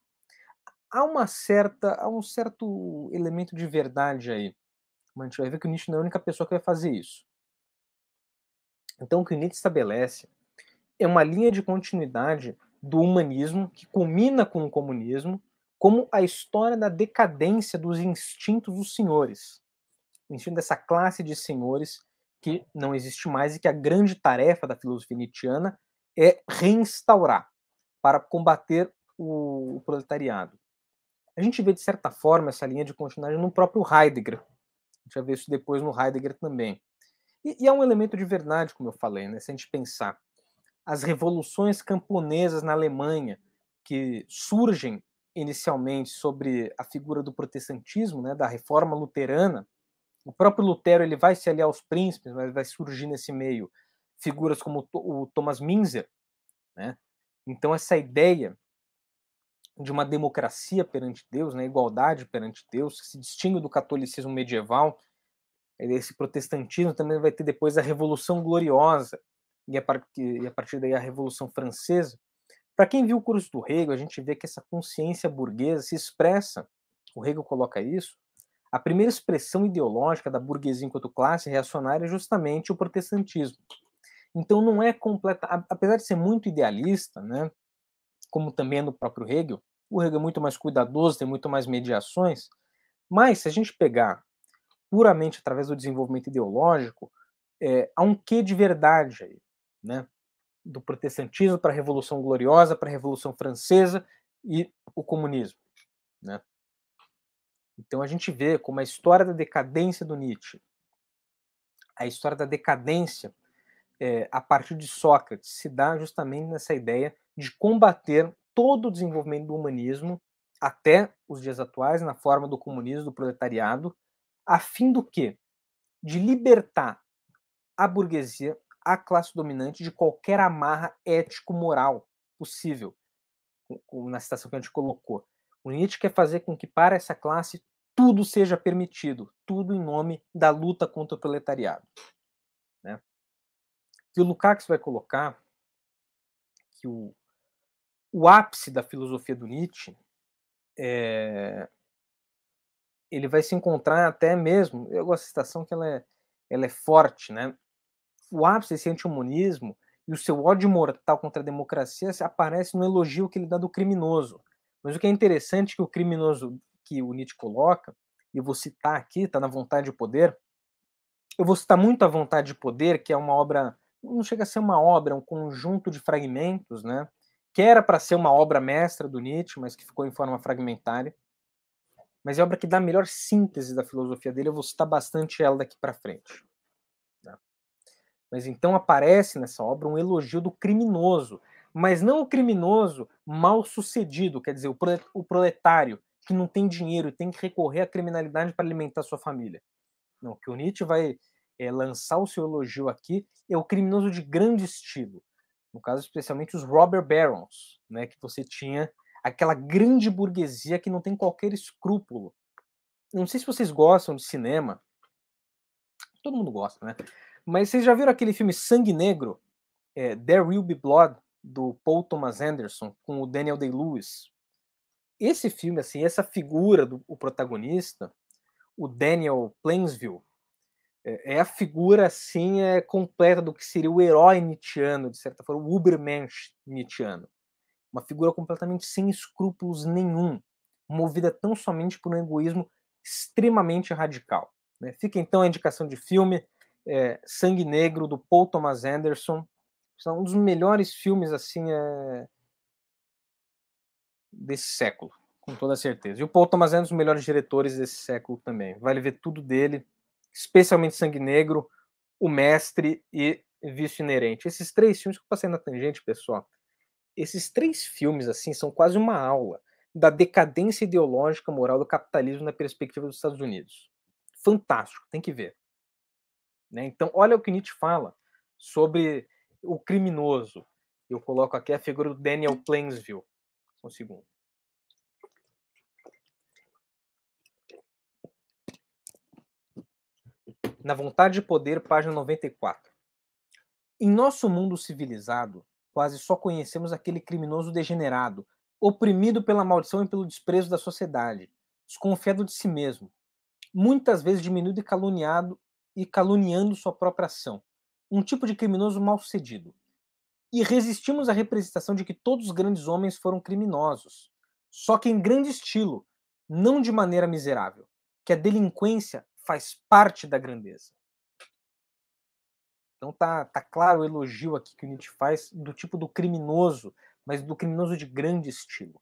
Speaker 1: Há uma certa, há um certo elemento de verdade aí. Mas a gente vai ver que o Nietzsche não é a única pessoa que vai fazer isso. Então, o que o Nietzsche estabelece é uma linha de continuidade do humanismo, que culmina com o comunismo, como a história da decadência dos instintos dos senhores. O instinto dessa classe de senhores que não existe mais e que a grande tarefa da filosofia nietzschiana é reinstaurar para combater o proletariado. A gente vê, de certa forma, essa linha de continuidade no próprio Heidegger, gente vai ver isso depois no Heidegger também. E, e há é um elemento de verdade, como eu falei, né? se a gente pensar. As revoluções camponesas na Alemanha, que surgem inicialmente sobre a figura do protestantismo, né, da reforma luterana, o próprio Lutero ele vai se aliar aos príncipes, mas vai surgir nesse meio figuras como o Thomas Minzer, né? Então essa ideia de uma democracia perante Deus, né, igualdade perante Deus, que se distingue do catolicismo medieval, eh, esse protestantismo também vai ter depois a Revolução Gloriosa e a, partir, e a partir daí a Revolução Francesa. Para quem viu o curso do Hegel, a gente vê que essa consciência burguesa se expressa, o Hegel coloca isso, a primeira expressão ideológica da burguesia enquanto classe reacionária é justamente o protestantismo. Então não é completa, apesar de ser muito idealista, né, como também é no próprio Hegel. O Hegel é muito mais cuidadoso, tem muito mais mediações. Mas se a gente pegar puramente através do desenvolvimento ideológico, é, há um quê de verdade aí, né? Do protestantismo para a Revolução Gloriosa, para a Revolução Francesa e o comunismo, né? Então a gente vê como a história da decadência do Nietzsche, a história da decadência é, a partir de Sócrates se dá justamente nessa ideia de combater todo o desenvolvimento do humanismo até os dias atuais, na forma do comunismo, do proletariado, a fim do quê? De libertar a burguesia, a classe dominante, de qualquer amarra ético-moral possível, na citação que a gente colocou. O Nietzsche quer fazer com que para essa classe tudo seja permitido, tudo em nome da luta contra o proletariado. Né? Que o Lukács vai colocar que o o ápice da filosofia do Nietzsche é, ele vai se encontrar até mesmo, eu gosto da citação que ela é, ela é forte, né? O ápice desse anti-humanismo e o seu ódio mortal contra a democracia aparece no elogio que ele dá do criminoso. Mas o que é interessante é que o criminoso que o Nietzsche coloca, e eu vou citar aqui, está na Vontade de Poder, eu vou citar muito a Vontade de Poder, que é uma obra, não chega a ser uma obra, é um conjunto de fragmentos, né? que era para ser uma obra mestra do Nietzsche, mas que ficou em forma fragmentária. Mas é a obra que dá a melhor síntese da filosofia dele, eu vou citar bastante ela daqui para frente. Né. Mas então aparece nessa obra um elogio do criminoso, mas não o criminoso mal sucedido, quer dizer, o proletário que não tem dinheiro e tem que recorrer à criminalidade para alimentar sua família. Não, que o Nietzsche vai é, lançar o seu elogio aqui é o criminoso de grande estilo, no caso especialmente os robber barons, né, que você tinha aquela grande burguesia que não tem qualquer escrúpulo. Não sei se vocês gostam de cinema, todo mundo gosta, né? Mas vocês já viram aquele filme Sangue Negro, é, There Will Be Blood, do Paul Thomas Anderson com o Daniel Day-Lewis? Esse filme, assim, essa figura do protagonista, o Daniel Plainsville, é, é a figura assim é completa do que seria o herói nietzscheano, de certa forma, o Ubermensch nietzscheano. Uma figura completamente sem escrúpulos nenhum, movida tão somente por um egoísmo extremamente radical. Né? Fica então a indicação de filme é, Sangue Negro, do Paul Thomas Anderson. são um dos melhores filmes assim é... desse século, com toda certeza. E o Paul Thomas Anderson, um dos melhores diretores desse século também. Vale ver tudo dele especialmente Sangue Negro, O Mestre e Vício Inerente. Esses três filmes que eu passei na tangente, pessoal, esses três filmes, assim, são quase uma aula da decadência ideológica moral do capitalismo na perspectiva dos Estados Unidos. Fantástico, tem que ver. Né? Então, olha o que Nietzsche fala sobre o criminoso. Eu coloco aqui a figura do Daniel Plainsville. Um segundo. na Vontade de Poder, página 94. Em nosso mundo civilizado, quase só conhecemos aquele criminoso degenerado, oprimido pela maldição e pelo desprezo da sociedade, desconfiado de si mesmo, muitas vezes diminuído e caluniado e caluniando sua própria ação, um tipo de criminoso mal-sucedido. E resistimos à representação de que todos os grandes homens foram criminosos, só que em grande estilo, não de maneira miserável, que a delinquência faz parte da grandeza. Então tá, tá claro o elogio aqui que o Nietzsche faz do tipo do criminoso, mas do criminoso de grande estilo.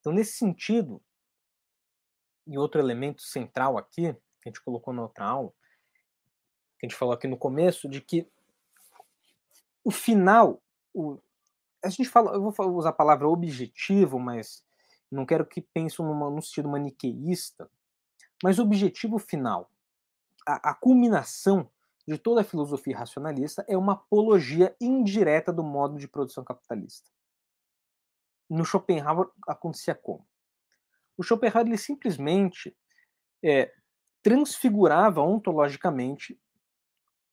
Speaker 1: Então nesse sentido, e outro elemento central aqui, que a gente colocou na outra aula, que a gente falou aqui no começo, de que o final, o, a gente fala, eu vou usar a palavra objetivo, mas não quero que pensem num sentido maniqueísta, mas o objetivo final, a, a culminação de toda a filosofia racionalista é uma apologia indireta do modo de produção capitalista. No Schopenhauer acontecia como? O Schopenhauer ele simplesmente é, transfigurava ontologicamente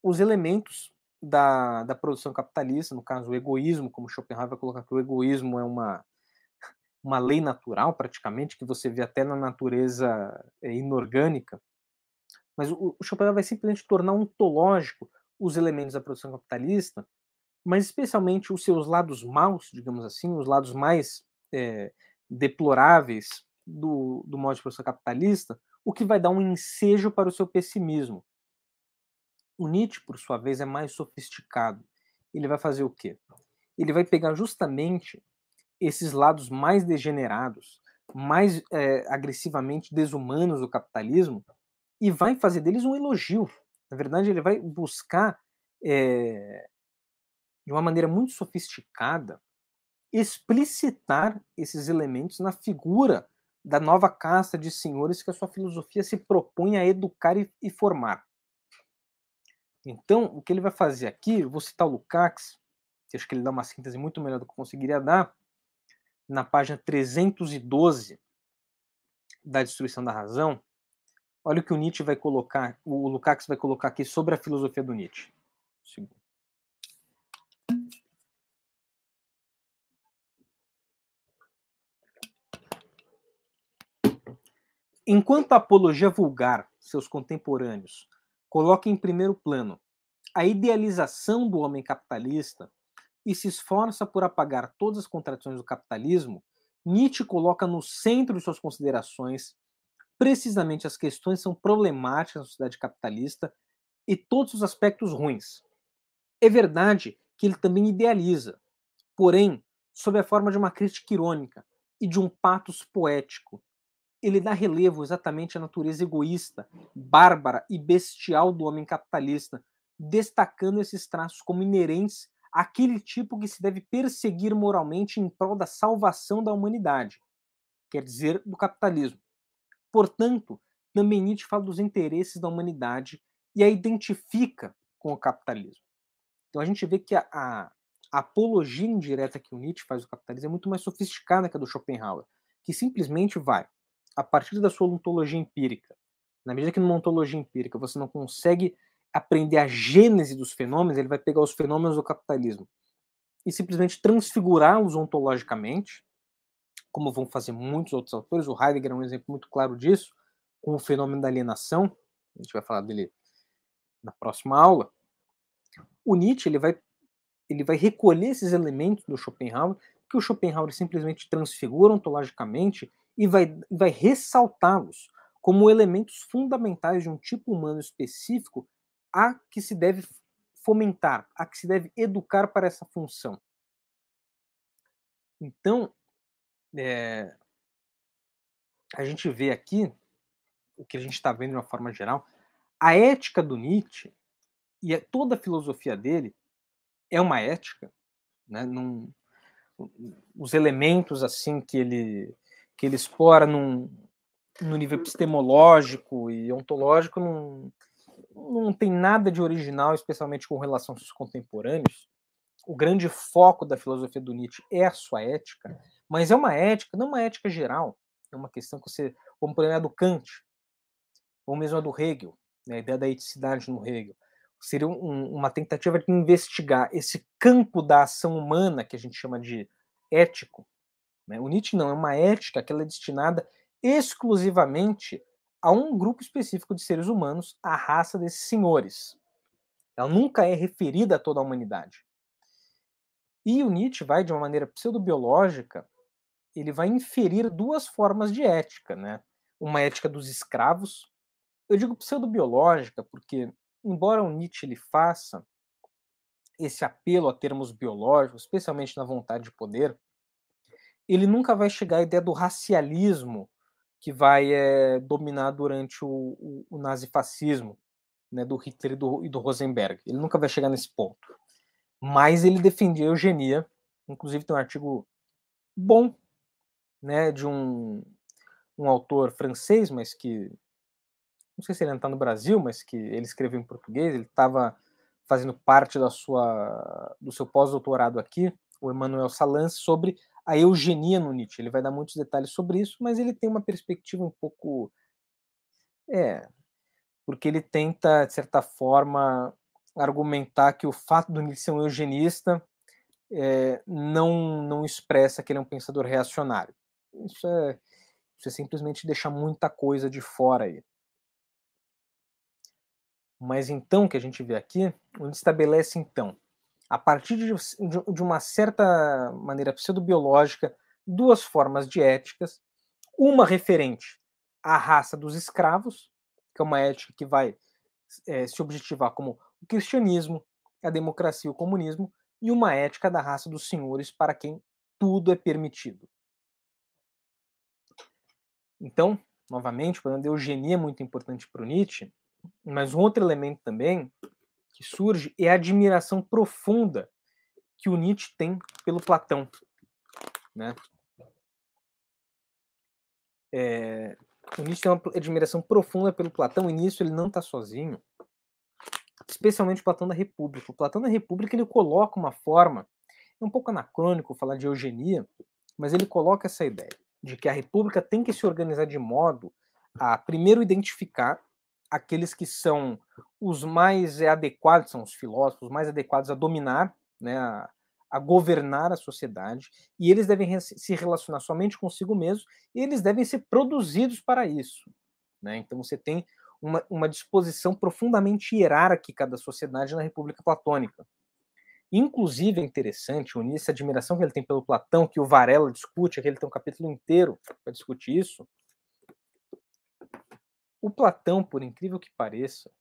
Speaker 1: os elementos da, da produção capitalista, no caso o egoísmo, como Schopenhauer vai colocar que o egoísmo é uma uma lei natural, praticamente, que você vê até na natureza eh, inorgânica. Mas o, o Schopenhauer vai simplesmente tornar ontológico os elementos da produção capitalista, mas especialmente os seus lados maus, digamos assim, os lados mais é, deploráveis do, do modo de produção capitalista, o que vai dar um ensejo para o seu pessimismo. O Nietzsche, por sua vez, é mais sofisticado. Ele vai fazer o quê? Ele vai pegar justamente esses lados mais degenerados, mais é, agressivamente desumanos do capitalismo e vai fazer deles um elogio. Na verdade, ele vai buscar, é, de uma maneira muito sofisticada, explicitar esses elementos na figura da nova casta de senhores que a sua filosofia se propõe a educar e, e formar. Então, o que ele vai fazer aqui, eu vou citar o Lukács, que acho que ele dá uma síntese muito melhor do que eu conseguiria dar, na página 312 da Destruição da Razão, olha o que o Nietzsche vai colocar, o Lukács vai colocar aqui sobre a filosofia do Nietzsche. Segundo. Enquanto a apologia vulgar, seus contemporâneos, coloca em primeiro plano a idealização do homem capitalista, e se esforça por apagar todas as contradições do capitalismo, Nietzsche coloca no centro de suas considerações precisamente as questões que são problemáticas na sociedade capitalista e todos os aspectos ruins. É verdade que ele também idealiza, porém, sob a forma de uma crítica irônica e de um patos poético. Ele dá relevo exatamente à natureza egoísta, bárbara e bestial do homem capitalista, destacando esses traços como inerentes aquele tipo que se deve perseguir moralmente em prol da salvação da humanidade, quer dizer, do capitalismo. Portanto, também Nietzsche fala dos interesses da humanidade e a identifica com o capitalismo. Então a gente vê que a, a, apologia indireta que o Nietzsche faz do capitalismo é muito mais sofisticada que a do Schopenhauer, que simplesmente vai, a partir da sua ontologia empírica, na medida que numa ontologia empírica você não consegue aprender a gênese dos fenômenos, ele vai pegar os fenômenos do capitalismo e simplesmente transfigurá-los ontologicamente, como vão fazer muitos outros autores. O Heidegger é um exemplo muito claro disso, com o fenômeno da alienação. A gente vai falar dele na próxima aula. O Nietzsche ele vai, ele vai recolher esses elementos do Schopenhauer, que o Schopenhauer simplesmente transfigura ontologicamente e vai, vai ressaltá-los como elementos fundamentais de um tipo humano específico a que se deve fomentar, a que se deve educar para essa função. Então, é, a gente vê aqui, o que a gente está vendo de uma forma geral, a ética do Nietzsche e toda a filosofia dele é uma ética, né? Num, os elementos assim que ele que ele explora num, no nível epistemológico e ontológico não, não tem nada de original, especialmente com relação aos contemporâneos. O grande foco da filosofia do Nietzsche é a sua ética, mas é uma ética, não uma ética geral. É uma questão que você, como por exemplo, a do Kant, ou mesmo a do Hegel, né, a ideia da eticidade no Hegel. Seria um, uma tentativa de investigar esse campo da ação humana que a gente chama de ético. Né? O Nietzsche não, é uma ética que ela é destinada exclusivamente a um grupo específico de seres humanos, a raça desses senhores. Ela nunca é referida a toda a humanidade. E o Nietzsche vai, de uma maneira pseudobiológica, ele vai inferir duas formas de ética, né? Uma ética dos escravos. Eu digo pseudobiológica porque, embora o Nietzsche ele faça esse apelo a termos biológicos, especialmente na vontade de poder, ele nunca vai chegar à ideia do racialismo que vai é, dominar durante o, o, o nazifascismo né, do Hitler e do, e do Rosenberg. Ele nunca vai chegar nesse ponto. Mas ele defendia a eugenia, inclusive tem um artigo bom né, de um, um autor francês, mas que não sei se ele ainda está no Brasil, mas que ele escreveu em português, ele estava fazendo parte da sua do seu pós-doutorado aqui, o Emmanuel Salance, sobre a eugenia no Nietzsche. Ele vai dar muitos detalhes sobre isso, mas ele tem uma perspectiva um pouco. É. Porque ele tenta, de certa forma, argumentar que o fato do Nietzsche ser um eugenista é, não, não expressa que ele é um pensador reacionário. Isso é, isso é simplesmente deixar muita coisa de fora aí. Mas então, o que a gente vê aqui, onde estabelece então a partir de, de uma certa maneira pseudobiológica, duas formas de éticas, uma referente à raça dos escravos, que é uma ética que vai é, se objetivar como o cristianismo, a democracia e o comunismo, e uma ética da raça dos senhores para quem tudo é permitido. Então, novamente, falando de eugenia é muito importante para o Nietzsche, mas um outro elemento também que surge é a admiração profunda que o Nietzsche tem pelo Platão. Né? É, o Nietzsche tem uma admiração profunda pelo Platão, e nisso ele não está sozinho. Especialmente o Platão da República. O Platão da República ele coloca uma forma, é um pouco anacrônico falar de eugenia, mas ele coloca essa ideia de que a República tem que se organizar de modo a primeiro identificar aqueles que são os mais eh, adequados, são os filósofos, os mais adequados a dominar, né, a, a governar a sociedade, e eles devem se relacionar somente consigo mesmos, e eles devem ser produzidos para isso. Né? Então você tem uma, uma disposição profundamente hierárquica da sociedade na República Platônica. Inclusive é interessante unir essa admiração que ele tem pelo Platão, que o Varela discute, que ele tem um capítulo inteiro para discutir isso. O Platão, por incrível que pareça,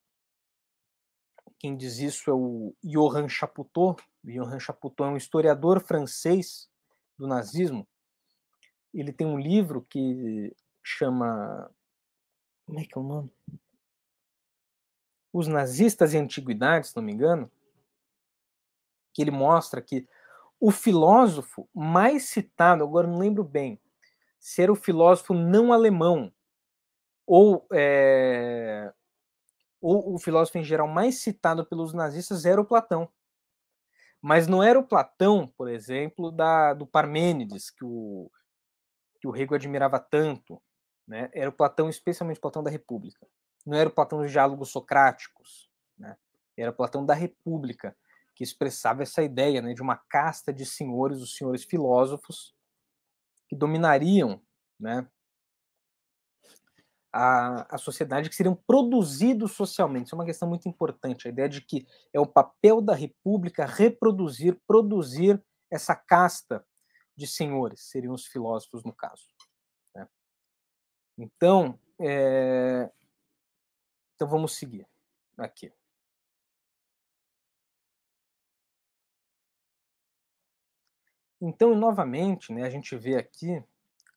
Speaker 1: quem diz isso é o Johann Chapoutot. O Johann Chapoutot é um historiador francês do nazismo. Ele tem um livro que chama. Como é que é o nome? Os Nazistas e Antiguidades, se não me engano, que ele mostra que o filósofo mais citado, agora não lembro bem, ser o filósofo não alemão, ou é, ou o filósofo em geral mais citado pelos nazistas era o Platão. Mas não era o Platão, por exemplo, da, do Parmênides, que o, que o Hegel admirava tanto. Né? Era o Platão, especialmente o Platão da República. Não era o Platão dos diálogos socráticos. Né? Era o Platão da República, que expressava essa ideia né, de uma casta de senhores, os senhores filósofos, que dominariam né, à, sociedade, que seriam produzidos socialmente. Isso é uma questão muito importante, a ideia de que é o papel da República reproduzir, produzir essa casta de senhores, seriam os filósofos no caso. Né? Então, é... então vamos seguir aqui. Então, novamente, né, a gente vê aqui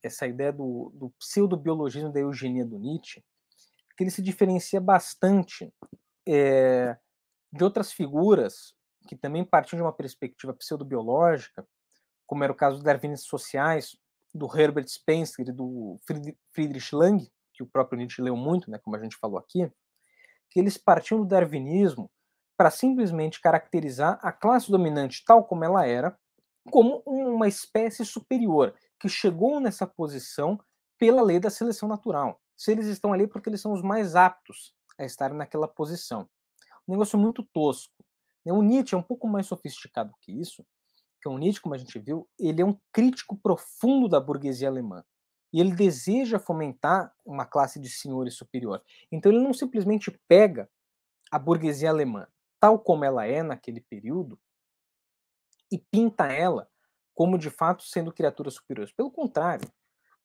Speaker 1: essa ideia do, do pseudobiologismo da eugenia do Nietzsche, que ele se diferencia bastante é, de outras figuras que também partiam de uma perspectiva pseudobiológica, como era o caso dos darwinistas sociais, do Herbert Spencer e do Friedrich Lang, que o próprio Nietzsche leu muito, né, como a gente falou aqui, que eles partiam do darwinismo para simplesmente caracterizar a classe dominante tal como ela era, como uma espécie superior que chegou nessa posição pela lei da seleção natural. Se eles estão ali é porque eles são os mais aptos a estarem naquela posição. Um negócio muito tosco. Né, o Nietzsche é um pouco mais sofisticado que isso, que o é Nietzsche, como a gente viu, ele é um crítico profundo da burguesia alemã. E ele deseja fomentar uma classe de senhores superior. Então ele não simplesmente pega a burguesia alemã tal como ela é naquele período e pinta ela como de fato sendo criaturas superiores. Pelo contrário,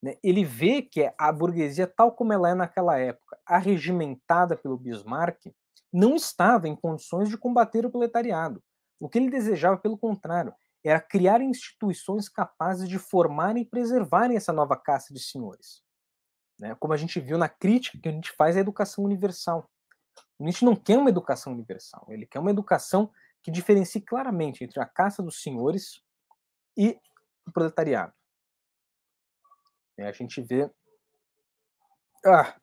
Speaker 1: né, ele vê que é, a burguesia, tal como ela é naquela época, arregimentada pelo Bismarck, não estava em condições de combater o proletariado. O que ele desejava, pelo contrário, era criar instituições capazes de formarem e preservarem essa nova caça de senhores. Né? Como a gente viu na crítica que a gente faz à educação universal. a Nietzsche não quer uma educação universal, ele quer uma educação que diferencie claramente entre a caça dos senhores e o proletariado. E é, a gente vê. Ah,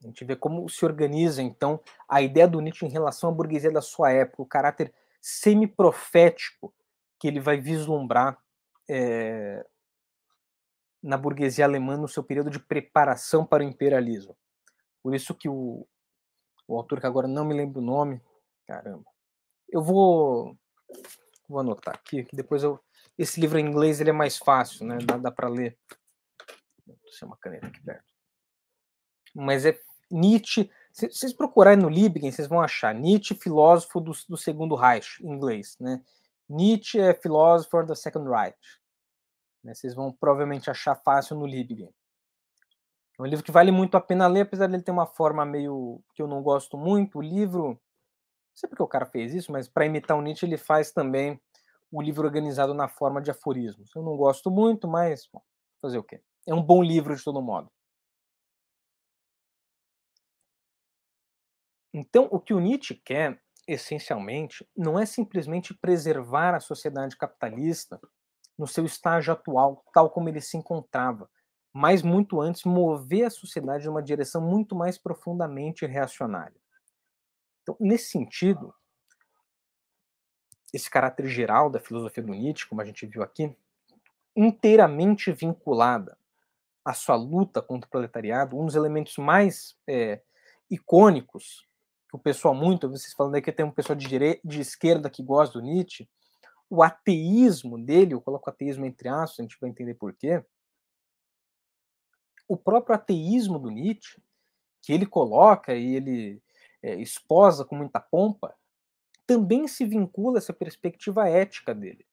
Speaker 1: a gente vê como se organiza, então, a ideia do Nietzsche em relação à burguesia da sua época, o caráter semi-profético que ele vai vislumbrar é, na burguesia alemã no seu período de preparação para o imperialismo. Por isso que o, o autor, que agora não me lembro o nome, caramba, eu vou, vou anotar aqui, que depois eu. Esse livro em inglês ele é mais fácil, né? Dá, dá para ler. Deixa eu uma caneta aqui perto. Mas é Nietzsche. Se vocês procurarem no Libgen, vocês vão achar Nietzsche, filósofo do, do segundo Reich, em inglês, né? Nietzsche é philosopher da Second Reich. Né? Vocês vão provavelmente achar fácil no Libgen. É um livro que vale muito a pena ler, apesar dele ter uma forma meio que eu não gosto muito. O livro sei porque o cara fez isso, mas para imitar o Nietzsche ele faz também o livro organizado na forma de aforismos. Eu não gosto muito, mas bom, fazer o quê? É um bom livro de todo modo. Então, o que o Nietzsche quer, essencialmente, não é simplesmente preservar a sociedade capitalista no seu estágio atual, tal como ele se encontrava, mas muito antes mover a sociedade numa direção muito mais profundamente reacionária. Então, nesse sentido, esse caráter geral da filosofia do Nietzsche, como a gente viu aqui, inteiramente vinculada à sua luta contra o proletariado, um dos elementos mais é, icônicos que o pessoal muito, vocês falando aqui, tem um pessoal de, direita, de esquerda que gosta do Nietzsche, o ateísmo dele, eu coloco ateísmo entre aspas, a gente vai entender por quê, o próprio ateísmo do Nietzsche, que ele coloca e ele eh, esposa com muita pompa, também se vincula essa perspectiva ética dele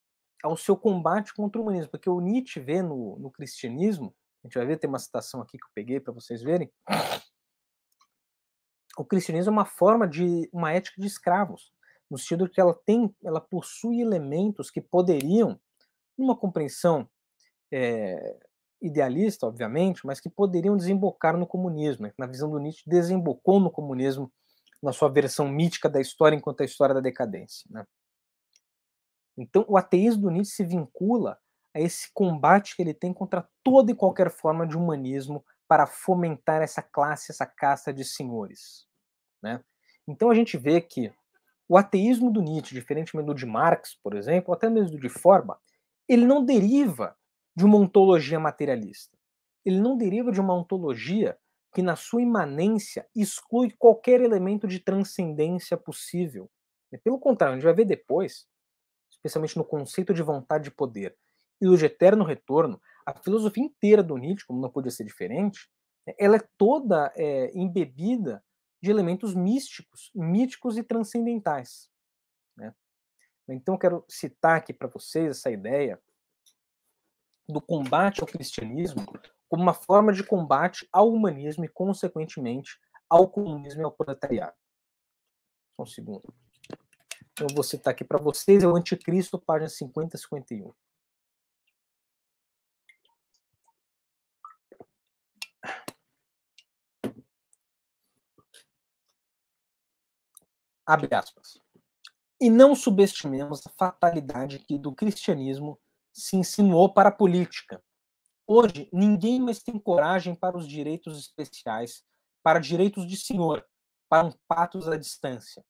Speaker 1: ao seu combate contra o humanismo, porque o Nietzsche vê no, no cristianismo, a gente vai ver, tem uma citação aqui que eu peguei para vocês verem, o cristianismo é uma forma de uma ética de escravos, no sentido que ela tem, ela possui elementos que poderiam, numa compreensão é, idealista, obviamente, mas que poderiam desembocar no comunismo. Né, na visão do Nietzsche, desembocou no comunismo na sua versão mítica da história enquanto a história da decadência. Né? Então, o ateísmo do Nietzsche se vincula a esse combate que ele tem contra toda e qualquer forma de humanismo para fomentar essa classe, essa casta de senhores. Né? Então, a gente vê que o ateísmo do Nietzsche, diferente do de Marx, por exemplo, ou até mesmo do de forma, ele não deriva de uma ontologia materialista. Ele não deriva de uma ontologia que na sua imanência exclui qualquer elemento de transcendência possível. É, pelo contrário, a gente vai ver depois, especialmente no conceito de vontade de poder e do eterno retorno, a filosofia inteira do Nietzsche, como não podia ser diferente, né, ela é toda é, embebida de elementos místicos, míticos e transcendentais. Né? Então, eu quero citar aqui para vocês essa ideia do combate ao cristianismo como uma forma de combate ao humanismo e, consequentemente, ao comunismo e ao proletariado. Só um segundo. Então, eu vou citar aqui para vocês, é o Anticristo, página 50 e 51. Abre aspas. E não subestimemos a fatalidade que do cristianismo se insinuou para a política, Hoje, ninguém mais tem coragem para os direitos especiais, para direitos de senhor, para um patos à distância.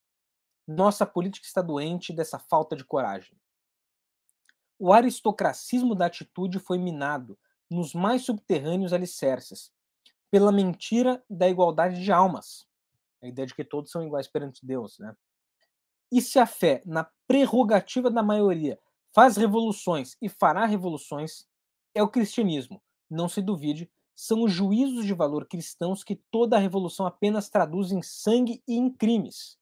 Speaker 1: Nossa política está doente dessa falta de coragem. O aristocracismo da atitude foi minado nos mais subterrâneos alicerces pela mentira da igualdade de almas, a ideia de que todos são iguais perante Deus, né? E se a fé na prerrogativa da maioria faz revoluções e fará revoluções, é o cristianismo. Não se duvide, são os juízos de valor cristãos que toda a revolução apenas traduz em sangue e em crimes.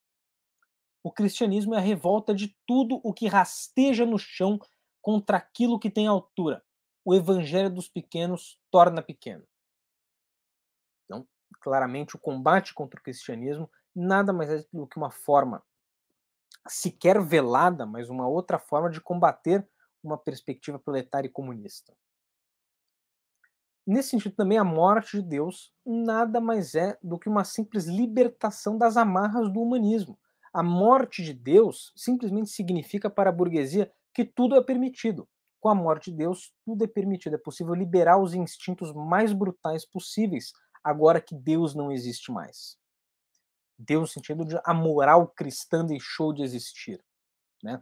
Speaker 1: O cristianismo é a revolta de tudo o que rasteja no chão contra aquilo que tem altura. O evangelho dos pequenos torna pequeno. Então, claramente, o combate contra o cristianismo nada mais é do que uma forma, sequer velada, mas uma outra forma de combater uma perspectiva proletária e comunista. Nesse sentido, também a morte de Deus nada mais é do que uma simples libertação das amarras do humanismo. A morte de Deus simplesmente significa para a burguesia que tudo é permitido. Com a morte de Deus, tudo é permitido. É possível liberar os instintos mais brutais possíveis, agora que Deus não existe mais. Deus, no sentido de a moral cristã deixou de existir. Né?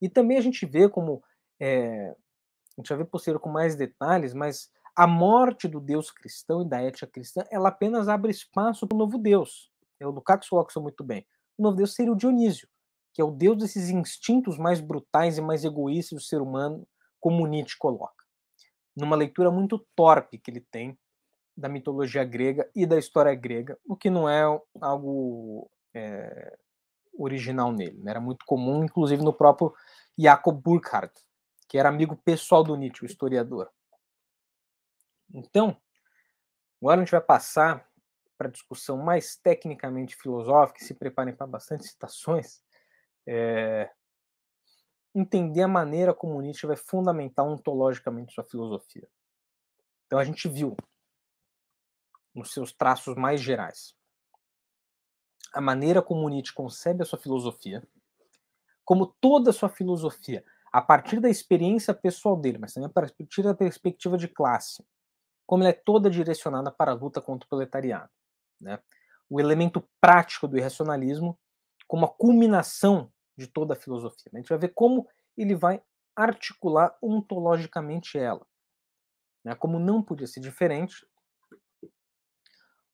Speaker 1: E também a gente vê como. É, a gente vai ver posterior com mais detalhes, mas a morte do Deus cristão e da ética cristã, ela apenas abre espaço para o novo Deus. É o Lukács coloca isso muito bem. O novo Deus seria o Dionísio, que é o Deus desses instintos mais brutais e mais egoístas do ser humano, como Nietzsche coloca. Numa leitura muito torpe que ele tem da mitologia grega e da história grega, o que não é algo é, original nele. Né? Era muito comum, inclusive, no próprio Jacob Burckhardt, que era amigo pessoal do Nietzsche, o historiador. Então, agora a gente vai passar para a discussão mais tecnicamente filosófica, se preparem para bastante citações, é... entender a maneira como Nietzsche vai fundamentar ontologicamente sua filosofia. Então a gente viu nos seus traços mais gerais a maneira como Nietzsche concebe a sua filosofia, como toda a sua filosofia, a partir da experiência pessoal dele, mas também a partir da perspectiva de classe, como ela é toda direcionada para a luta contra o proletariado. Né? O elemento prático do irracionalismo como a culminação de toda a filosofia. Né? A gente vai ver como ele vai articular ontologicamente ela. Né? Como não podia ser diferente,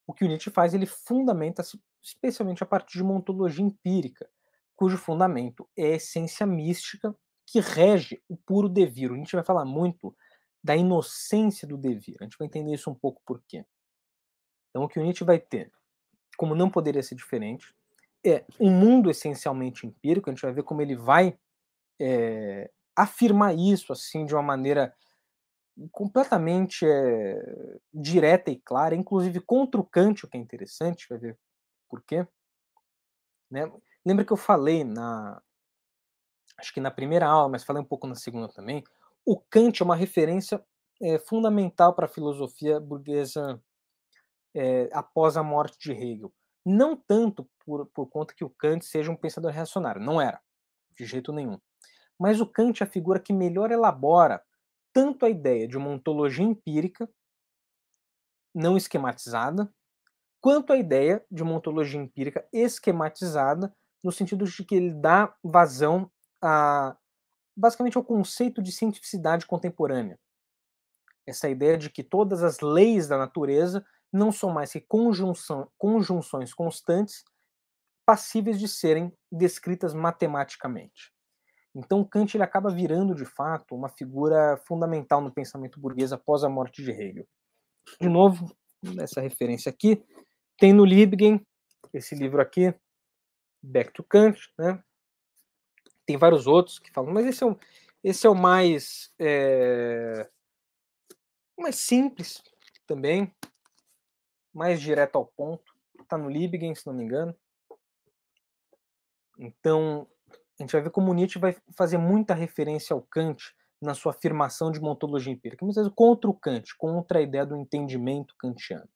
Speaker 1: o que o Nietzsche faz, ele fundamenta-se especialmente a partir de uma ontologia empírica, cujo fundamento é a essência mística que rege o puro devir. O Nietzsche vai falar muito da inocência do devir. A gente vai entender isso um pouco por quê. Então, o que o Nietzsche vai ter, como não poderia ser diferente, é um mundo essencialmente empírico. A gente vai ver como ele vai é, afirmar isso assim de uma maneira completamente é, direta e clara, inclusive contra o Kant, o que é interessante, vai ver por quê. Né? Lembra que eu falei na acho que na primeira aula, mas falei um pouco na segunda também, o Kant é uma referência é, fundamental para a filosofia burguesa é, após a morte de Hegel. Não tanto por, por conta que o Kant seja um pensador reacionário, não era, de jeito nenhum. Mas o Kant é a figura que melhor elabora tanto a ideia de uma ontologia empírica, não esquematizada, quanto a ideia de uma ontologia empírica esquematizada, no sentido de que ele dá vazão a basicamente é o conceito de cientificidade contemporânea. Essa ideia de que todas as leis da natureza não são mais que conjunção, conjunções constantes passíveis de serem descritas matematicamente. Então Kant ele acaba virando de fato uma figura fundamental no pensamento burguês após a morte de Hegel. De novo, essa referência aqui tem no Libgen esse livro aqui, Back to Kant, né? tem vários outros que falam, mas esse é o, esse é o mais, é, mais simples também, mais direto ao ponto. Está no libgen se não me engano. Então, a gente vai ver como Nietzsche vai fazer muita referência ao Kant na sua afirmação de ontologia empírica, muitas vezes contra o Kant, contra a ideia do entendimento kantiano.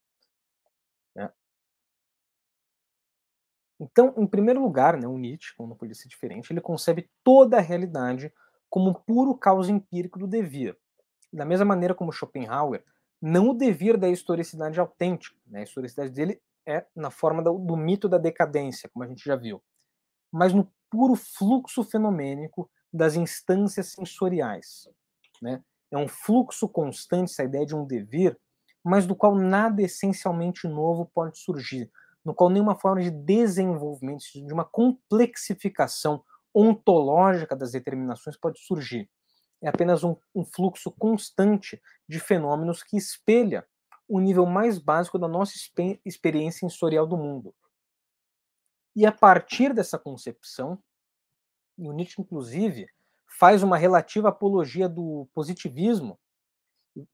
Speaker 1: Então, em primeiro lugar, né, o Nietzsche, como não podia ser diferente, ele concebe toda a realidade como um puro caos empírico do devir. Da mesma maneira como Schopenhauer, não o devir da historicidade autêntica. Né? A historicidade dele é na forma do, do mito da decadência, como a gente já viu, mas no puro fluxo fenomênico das instâncias sensoriais. Né? É um fluxo constante, essa ideia de um devir, mas do qual nada essencialmente novo pode surgir, no qual nenhuma forma de desenvolvimento, de uma complexificação ontológica das determinações pode surgir. É apenas um, um fluxo constante de fenômenos que espelha o nível mais básico da nossa experiência sensorial do mundo. E a partir dessa concepção, o Nietzsche, inclusive, faz uma relativa apologia do positivismo.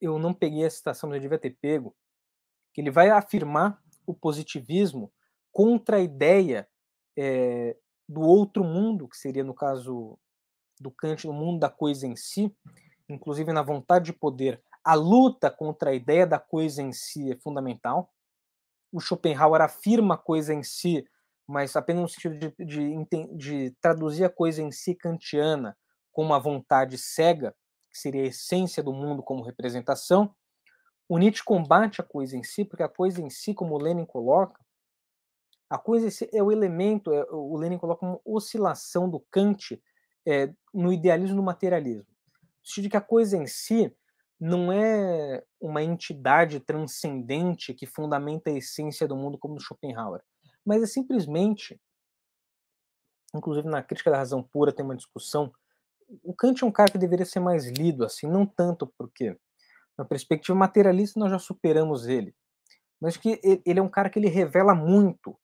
Speaker 1: Eu não peguei a citação, mas eu devia ter pego. Que ele vai afirmar o positivismo contra a ideia é, do outro mundo, que seria, no caso do Kant, o mundo da coisa em si, inclusive na vontade de poder, a luta contra a ideia da coisa em si é fundamental. O Schopenhauer afirma a coisa em si, mas apenas no sentido de, de, de traduzir a coisa em si kantiana com uma vontade cega, que seria a essência do mundo como representação. O Nietzsche combate a coisa em si, porque a coisa em si, como o Lenin coloca, a coisa em si é o elemento, é, o Lenin coloca uma oscilação do Kant é, no idealismo e no materialismo. No sentido de que a coisa em si não é uma entidade transcendente que fundamenta a essência do mundo como no Schopenhauer, mas é simplesmente, inclusive na crítica da razão pura tem uma discussão, o Kant é um cara que deveria ser mais lido, assim, não tanto porque na perspectiva materialista, nós já superamos ele. Mas que ele é um cara que ele revela muito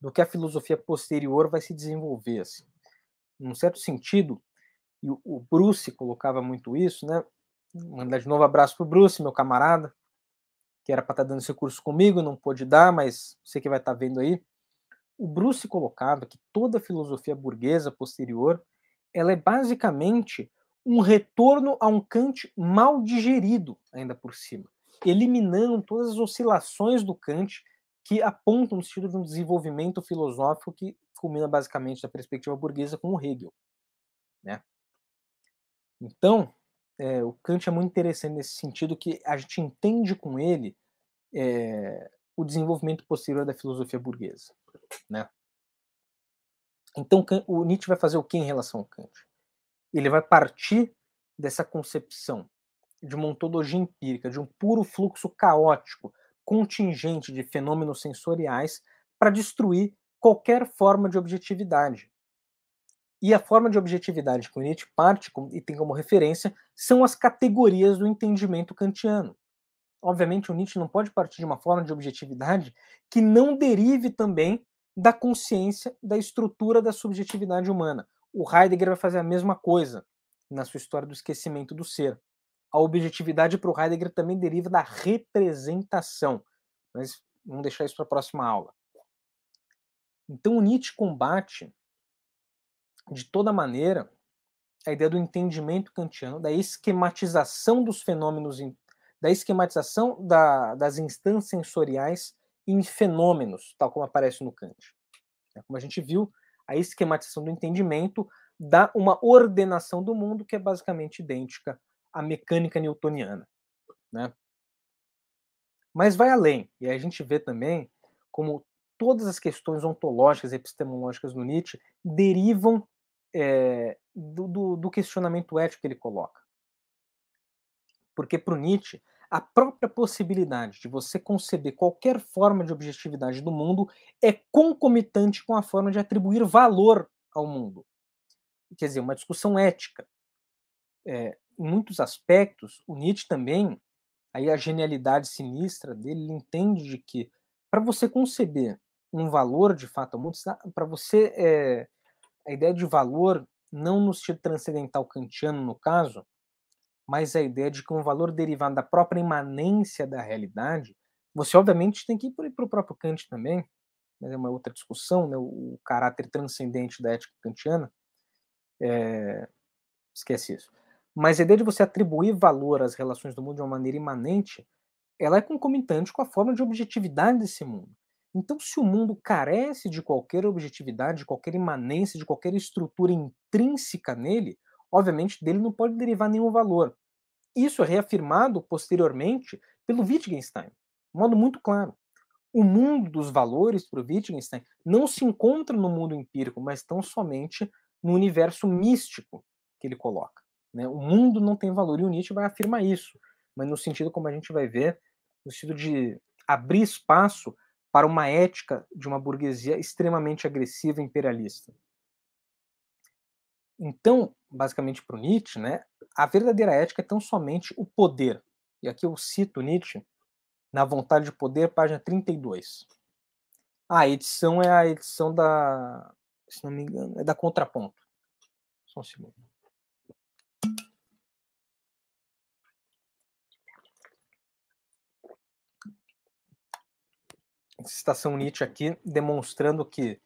Speaker 1: do que a filosofia posterior vai se desenvolver. Assim. Num certo sentido, e o Bruce colocava muito isso, né? Mandar de novo abraço para o Bruce, meu camarada, que era para estar tá dando esse curso comigo, não pôde dar, mas sei que vai estar tá vendo aí. O Bruce colocava que toda a filosofia burguesa posterior ela é basicamente um retorno a um Kant mal digerido, ainda por cima, eliminando todas as oscilações do Kant que apontam no sentido de um desenvolvimento filosófico que culmina basicamente da perspectiva burguesa com o Hegel. Né? Então, é, o Kant é muito interessante nesse sentido que a gente entende com ele é, o desenvolvimento posterior da filosofia burguesa, né? Então o Nietzsche vai fazer o que em relação ao Kant? ele vai partir dessa concepção de uma ontologia empírica, de um puro fluxo caótico, contingente de fenômenos sensoriais, para destruir qualquer forma de objetividade. E a forma de objetividade que o Nietzsche parte e tem como referência são as categorias do entendimento kantiano. Obviamente, o Nietzsche não pode partir de uma forma de objetividade que não derive também da consciência, da estrutura da subjetividade humana. O Heidegger vai fazer a mesma coisa na sua história do esquecimento do ser. A objetividade para o Heidegger também deriva da representação, mas vamos deixar isso para a próxima aula. Então, Nietzsche combate de toda maneira a ideia do entendimento kantiano, da esquematização dos fenômenos, da esquematização da, das instâncias sensoriais em fenômenos, tal como aparece no Kant. É como a gente viu, a esquematização do entendimento dá uma ordenação do mundo que é basicamente idêntica à mecânica newtoniana, né? Mas vai além, e a gente vê também como todas as questões ontológicas e epistemológicas do Nietzsche derivam é, do, do, do questionamento ético que ele coloca. Porque para o Nietzsche, a própria possibilidade de você conceber qualquer forma de objetividade do mundo é concomitante com a forma de atribuir valor ao mundo. Quer dizer, uma discussão ética. É, em muitos aspectos, o Nietzsche também, aí a genialidade sinistra dele, ele entende de que para você conceber um valor de fato ao mundo, tá, para você, é, a ideia de valor, não no sentido transcendental kantiano, no caso, mas a ideia de que um valor derivado da própria imanência da realidade, você obviamente tem que ir para o próprio Kant também, mas é uma outra discussão, né? o caráter transcendente da ética kantiana, é... esquece isso. Mas a ideia de você atribuir valor às relações do mundo de uma maneira imanente, ela é concomitante com a forma de objetividade desse mundo. Então, se o mundo carece de qualquer objetividade, de qualquer imanência, de qualquer estrutura intrínseca nele, obviamente dele não pode derivar nenhum valor. Isso é reafirmado posteriormente pelo Wittgenstein, de modo muito claro. O mundo dos valores para o Wittgenstein não se encontra no mundo empírico, mas tão somente no universo místico que ele coloca. Né? O mundo não tem valor e o Nietzsche vai afirmar isso, mas no sentido como a gente vai ver, no sentido de abrir espaço para uma ética de uma burguesia extremamente agressiva e imperialista. Então, basicamente para o Nietzsche, né, a verdadeira ética é tão somente o poder. E aqui eu cito Nietzsche na Vontade de Poder, página 32. A edição é a edição da, se não me engano, é da Contraponto. Só um segundo. Citação Nietzsche aqui, demonstrando que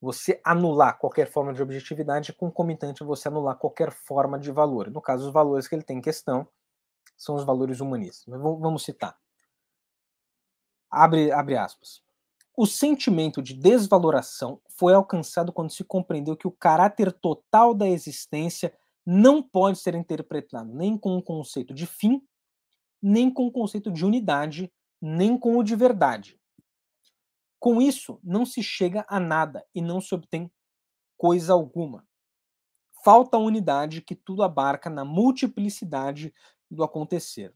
Speaker 1: você anular qualquer forma de objetividade, concomitante você anular qualquer forma de valor. No caso, os valores que ele tem em questão são os valores humanistas. Vamos citar. Abre, abre aspas. O sentimento de desvaloração foi alcançado quando se compreendeu que o caráter total da existência não pode ser interpretado nem com o conceito de fim, nem com o conceito de unidade, nem com o de verdade. Com isso, não se chega a nada e não se obtém coisa alguma. Falta a unidade que tudo abarca na multiplicidade do acontecer.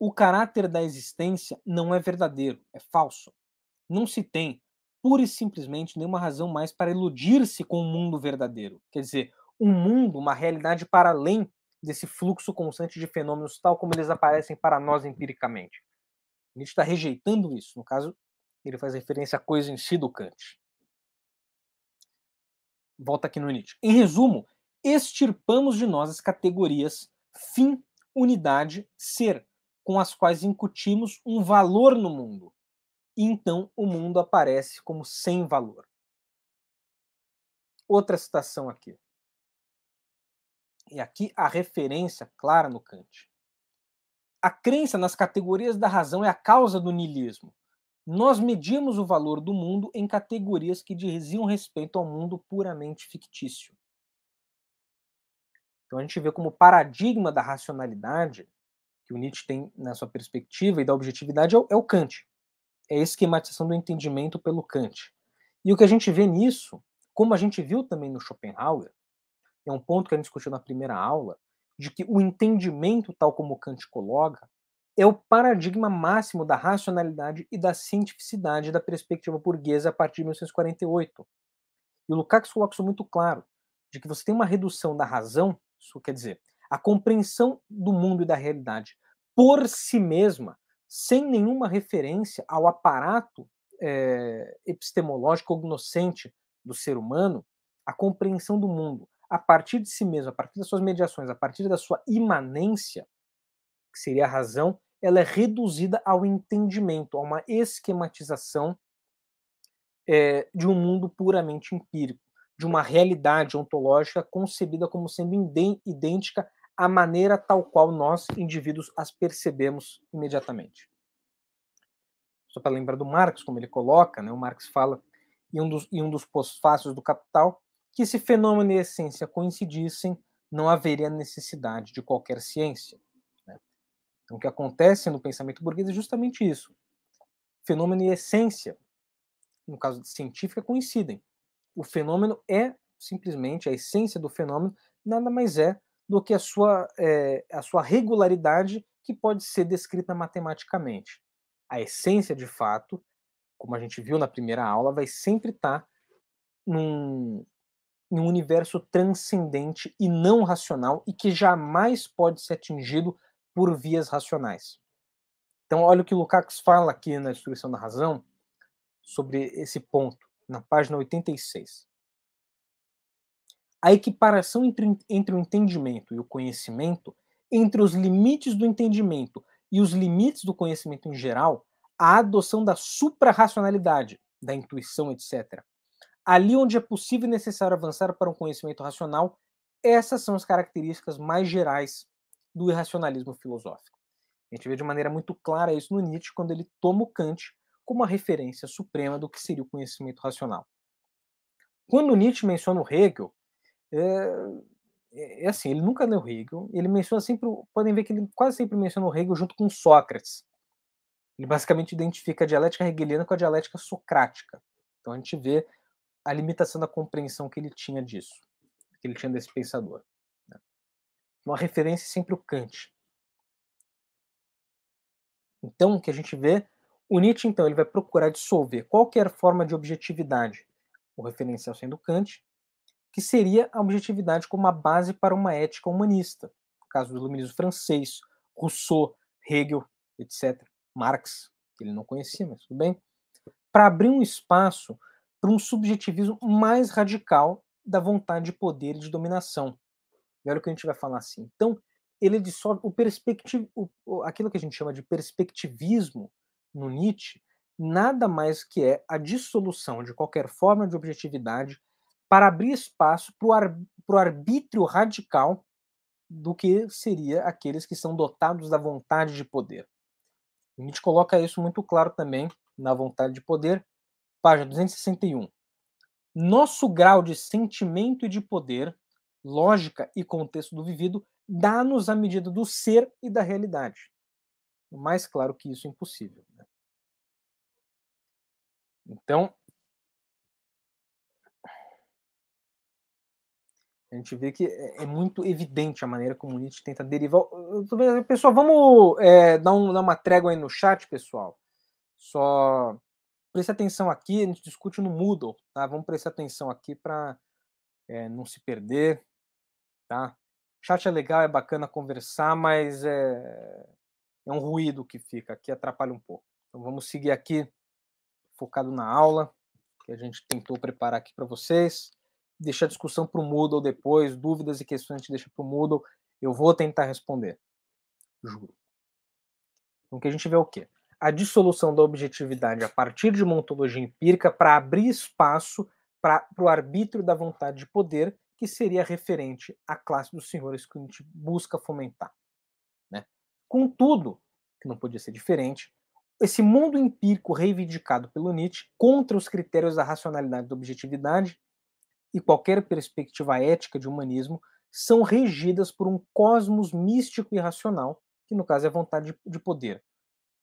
Speaker 1: O caráter da existência não é verdadeiro, é falso. Não se tem, pura e simplesmente, nenhuma razão mais para iludir-se com o mundo verdadeiro. Quer dizer, um mundo, uma realidade para além desse fluxo constante de fenômenos, tal como eles aparecem para nós empiricamente. Nietzsche está rejeitando isso, no caso, ele faz referência à coisa em si do Kant. Volta aqui no Nietzsche. Em resumo, extirpamos de nós as categorias fim, unidade, ser, com as quais incutimos um valor no mundo. E então o mundo aparece como sem valor. Outra citação aqui. E aqui a referência clara no Kant. A crença nas categorias da razão é a causa do niilismo, nós medimos o valor do mundo em categorias que diziam respeito ao mundo puramente fictício. Então a gente vê como paradigma da racionalidade que o Nietzsche tem na sua perspectiva e da objetividade é o, é o Kant. É a esquematização do entendimento pelo Kant. E o que a gente vê nisso, como a gente viu também no Schopenhauer, é um ponto que a gente discutiu na primeira aula, de que o entendimento, tal como Kant coloca, é o paradigma máximo da racionalidade e da cientificidade da perspectiva burguesa a partir de 1948. E o Lukács coloca isso muito claro, de que você tem uma redução da razão, isso quer dizer, a compreensão do mundo e da realidade por si mesma, sem nenhuma referência ao aparato é, epistemológico cognoscente do ser humano, a compreensão do mundo a partir de si mesmo, a partir das suas mediações, a partir da sua imanência, que seria a razão, ela é reduzida ao entendimento, a uma esquematização é, de um mundo puramente empírico, de uma realidade ontológica concebida como sendo idêntica à maneira tal qual nós, indivíduos, as percebemos imediatamente. Só para lembrar do Marx, como ele coloca, né, o Marx fala em um dos, em um dos pós-fácios do Capital, que se fenômeno e essência coincidissem, não haveria necessidade de qualquer ciência. Então, o que acontece no pensamento burguês é justamente isso. Fenômeno e essência, no caso de científica, coincidem. O fenômeno é simplesmente a essência do fenômeno, nada mais é do que a sua, é, a sua regularidade que pode ser descrita matematicamente. A essência, de fato, como a gente viu na primeira aula, vai sempre estar tá num, num universo transcendente e não racional e que jamais pode ser atingido por vias racionais. Então, olha o que Lukács fala aqui na Destruição da Razão sobre esse ponto, na página 86. A equiparação entre, entre o entendimento e o conhecimento, entre os limites do entendimento e os limites do conhecimento em geral, a adoção da supra-racionalidade, da intuição, etc. Ali onde é possível e necessário avançar para um conhecimento racional, essas são as características mais gerais do irracionalismo filosófico. A gente vê de maneira muito clara isso no Nietzsche quando ele toma o Kant como a referência suprema do que seria o conhecimento racional. Quando Nietzsche menciona o Hegel, é, é, é assim, ele nunca leu Hegel, ele menciona sempre, podem ver que ele quase sempre menciona o Hegel junto com Sócrates. Ele basicamente identifica a dialética hegeliana com a dialética socrática. Então a gente vê a limitação da compreensão que ele tinha disso, que ele tinha desse pensador uma referência sempre o Kant. Então, o que a gente vê, o Nietzsche, então, ele vai procurar dissolver qualquer forma de objetividade, o referencial sendo Kant, que seria a objetividade como a base para uma ética humanista, no caso do iluminismo francês, Rousseau, Hegel, etc., Marx, que ele não conhecia, mas tudo bem, para abrir um espaço para um subjetivismo mais radical da vontade de poder e de dominação, e olha o que a gente vai falar assim. Então, ele dissolve o perspectivo, aquilo que a gente chama de perspectivismo no Nietzsche, nada mais que é a dissolução de qualquer forma de objetividade para abrir espaço para o arbítrio radical do que seria aqueles que são dotados da vontade de poder. O Nietzsche coloca isso muito claro também na Vontade de Poder, página 261. Nosso grau de sentimento e de poder lógica e contexto do vivido dá-nos a medida do ser e da realidade. Mais claro que isso é impossível. Né? Então, a gente vê que é, é muito evidente a maneira como Nietzsche tenta derivar. Pessoal, vamos é, dar, um, dar uma trégua aí no chat, pessoal. Só preste atenção aqui, a gente discute no Moodle, tá? Vamos prestar atenção aqui para é, não se perder, Tá? Chat é legal, é bacana conversar, mas é, é um ruído que fica, que atrapalha um pouco. Então vamos seguir aqui, focado na aula, que a gente tentou preparar aqui para vocês. Deixar a discussão para o Moodle depois, dúvidas e questões a gente deixa para o Moodle. Eu vou tentar responder, juro. Então, o que a gente vê é o quê? A dissolução da objetividade a partir de uma ontologia empírica para abrir espaço para o arbítrio da vontade de poder que seria referente à classe dos senhores que a gente busca fomentar. Né? Contudo, que não podia ser diferente, esse mundo empírico reivindicado pelo Nietzsche contra os critérios da racionalidade e da objetividade e qualquer perspectiva ética de humanismo são regidas por um cosmos místico e racional, que no caso é a vontade de poder.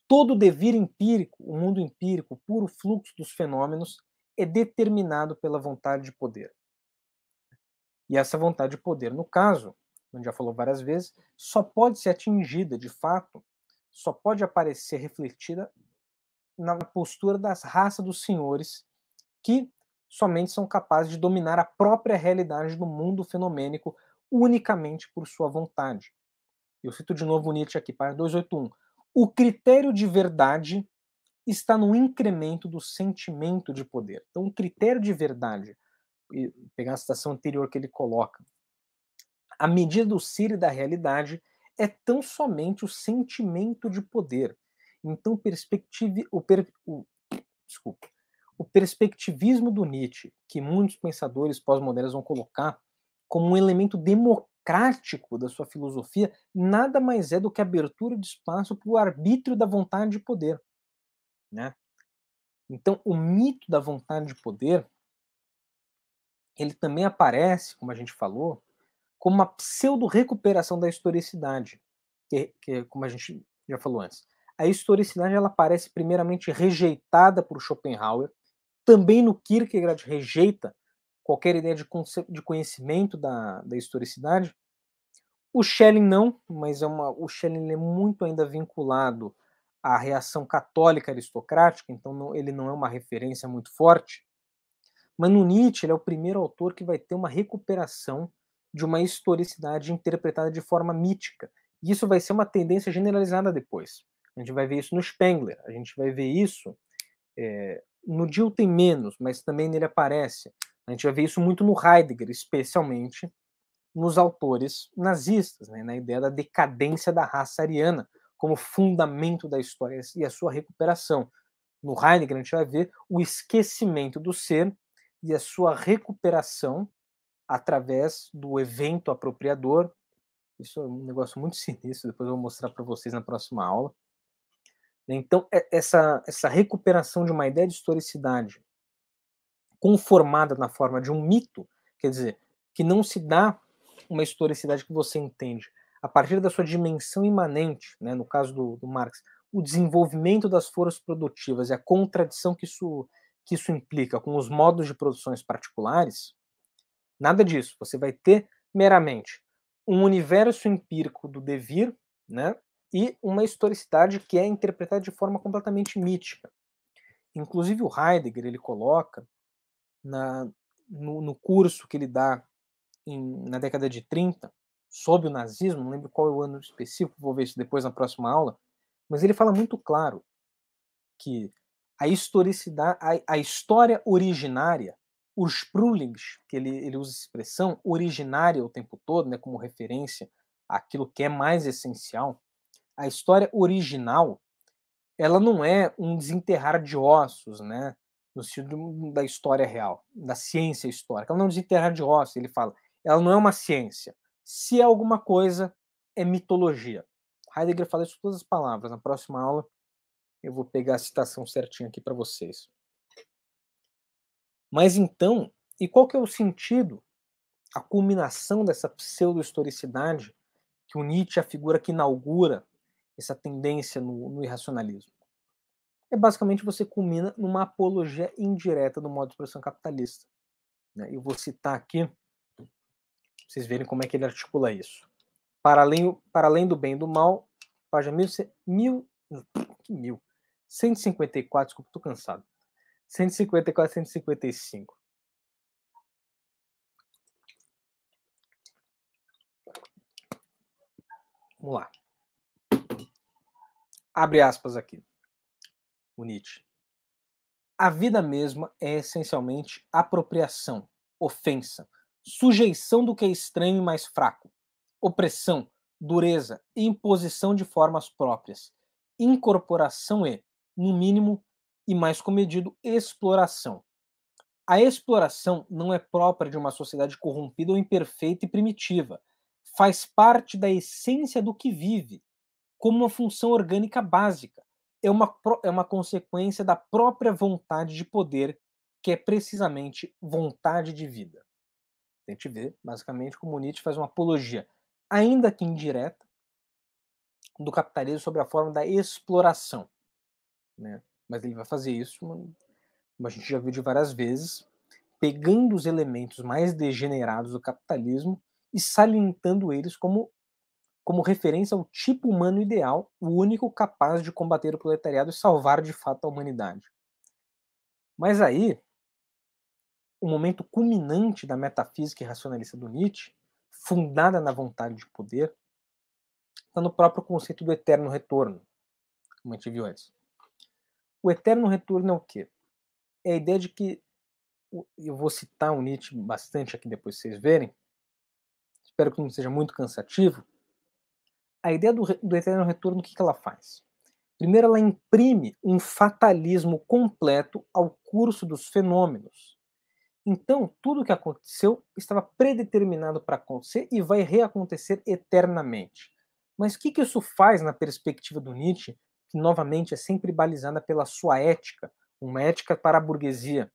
Speaker 1: Todo o devir empírico, o mundo empírico, o puro fluxo dos fenômenos, é determinado pela vontade de poder. E essa vontade de poder, no caso, onde já falou várias vezes, só pode ser atingida de fato, só pode aparecer refletida na postura das raças dos senhores que somente são capazes de dominar a própria realidade do mundo fenomênico unicamente por sua vontade. Eu cito de novo Nietzsche aqui, página 281. O critério de verdade está no incremento do sentimento de poder. Então, o critério de verdade pegar a citação anterior que ele coloca. A medida do ser e da realidade é tão somente o sentimento de poder. Então, perspective, o, per, o, desculpa, o perspectivismo do Nietzsche, que muitos pensadores pós-modernos vão colocar como um elemento democrático da sua filosofia, nada mais é do que abertura de espaço para o arbítrio da vontade de poder. Né? Então, o mito da vontade de poder ele também aparece, como a gente falou, como uma pseudo-recuperação da historicidade, que, que, como a gente já falou antes. A historicidade ela aparece primeiramente rejeitada por Schopenhauer, também no Kierkegaard rejeita qualquer ideia de, de conhecimento da, da historicidade. O Schelling não, mas é uma, o Schelling é muito ainda vinculado à reação católica aristocrática, então não, ele não é uma referência muito forte. Mas no Nietzsche, ele é o primeiro autor que vai ter uma recuperação de uma historicidade interpretada de forma mítica. E isso vai ser uma tendência generalizada depois. A gente vai ver isso no Spengler, a gente vai ver isso é, no Dill tem menos, mas também nele aparece. A gente vai ver isso muito no Heidegger, especialmente nos autores nazistas, né, na ideia da decadência da raça ariana como fundamento da história e a sua recuperação. No Heidegger, a gente vai ver o esquecimento do ser e a sua recuperação através do evento apropriador. Isso é um negócio muito sinistro, depois eu vou mostrar para vocês na próxima aula. Então, é, essa, essa recuperação de uma ideia de historicidade conformada na forma de um mito, quer dizer, que não se dá uma historicidade que você entende a partir da sua dimensão imanente, né, no caso do, do Marx, o desenvolvimento das forças produtivas e a contradição que isso que isso implica com os modos de produções particulares, nada disso. Você vai ter meramente um universo empírico do devir, né? E uma historicidade que é interpretada de forma completamente mítica. Inclusive o Heidegger ele coloca na, no, no curso que ele dá em, na década de 30 sobre o nazismo, não lembro qual é o ano específico, vou ver isso depois na próxima aula, mas ele fala muito claro que a historicidade, a, a história originária, os prulings, que ele, ele usa a expressão, originária o tempo todo, né, como referência àquilo que é mais essencial, a história original, ela não é um desenterrar de ossos, né, no sentido da história real, da ciência histórica. Ela não é um desenterrar de ossos, ele fala, ela não é uma ciência. Se é alguma coisa, é mitologia. Heidegger fala isso com todas as palavras. Na próxima aula eu vou pegar a citação certinha aqui para vocês. Mas então, e qual que é o sentido, a culminação dessa pseudo-historicidade que o Nietzsche é a figura que inaugura essa tendência no, no irracionalismo? É basicamente você culmina numa apologia indireta do modo de produção capitalista. Né? Eu vou citar aqui, pra vocês verem como é que ele articula isso. Para além, para além do bem e do mal, página mil, mil, mil, 154, desculpa, tô cansado. 154, 155. Vamos lá. Abre aspas aqui. O Nietzsche. A vida mesma é essencialmente apropriação, ofensa, sujeição do que é estranho e mais fraco, opressão, dureza, imposição de formas próprias, incorporação e, no mínimo e mais comedido, exploração. A exploração não é própria de uma sociedade corrompida ou imperfeita e primitiva. Faz parte da essência do que vive, como uma função orgânica básica. É uma, é uma consequência da própria vontade de poder, que é precisamente vontade de vida. A gente vê, basicamente, como Nietzsche faz uma apologia, ainda que indireta, do capitalismo sobre a forma da exploração né? Mas ele vai fazer isso, como a gente já viu de várias vezes, pegando os elementos mais degenerados do capitalismo e salientando eles como como referência ao tipo humano ideal, o único capaz de combater o proletariado e salvar de fato a humanidade. Mas aí, o momento culminante da metafísica racionalista do Nietzsche, fundada na vontade de poder, está no próprio conceito do eterno retorno, como a gente viu antes. O eterno retorno é o quê? É a ideia de que. Eu vou citar o um Nietzsche bastante aqui depois vocês verem. Espero que não seja muito cansativo. A ideia do, do eterno retorno, o que, que ela faz? Primeiro, ela imprime um fatalismo completo ao curso dos fenômenos. Então, tudo o que aconteceu estava predeterminado para acontecer e vai reacontecer eternamente. Mas o que, que isso faz na perspectiva do Nietzsche que novamente é sempre balizada pela sua ética, uma ética para a burguesia,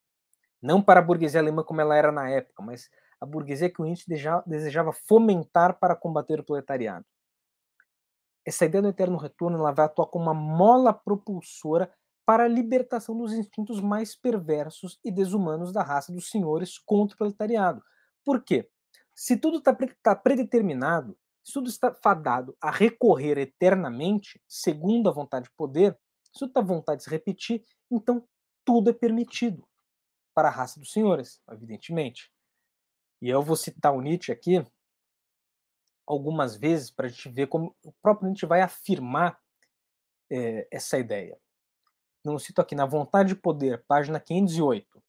Speaker 1: não para a burguesia alemã como ela era na época, mas a burguesia que o Nietzsche desejava fomentar para combater o proletariado. Essa ideia do eterno retorno ela vai atuar como uma mola propulsora para a libertação dos instintos mais perversos e desumanos da raça dos senhores contra o proletariado. Por quê? Se tudo está tá predeterminado, se tudo está fadado a recorrer eternamente, segundo a vontade de poder, se tudo está vontade de se repetir, então tudo é permitido para a raça dos senhores, evidentemente. E eu vou citar o Nietzsche aqui algumas vezes para a gente ver como o próprio Nietzsche vai afirmar é, essa ideia. Não cito aqui, na Vontade de Poder, página 508.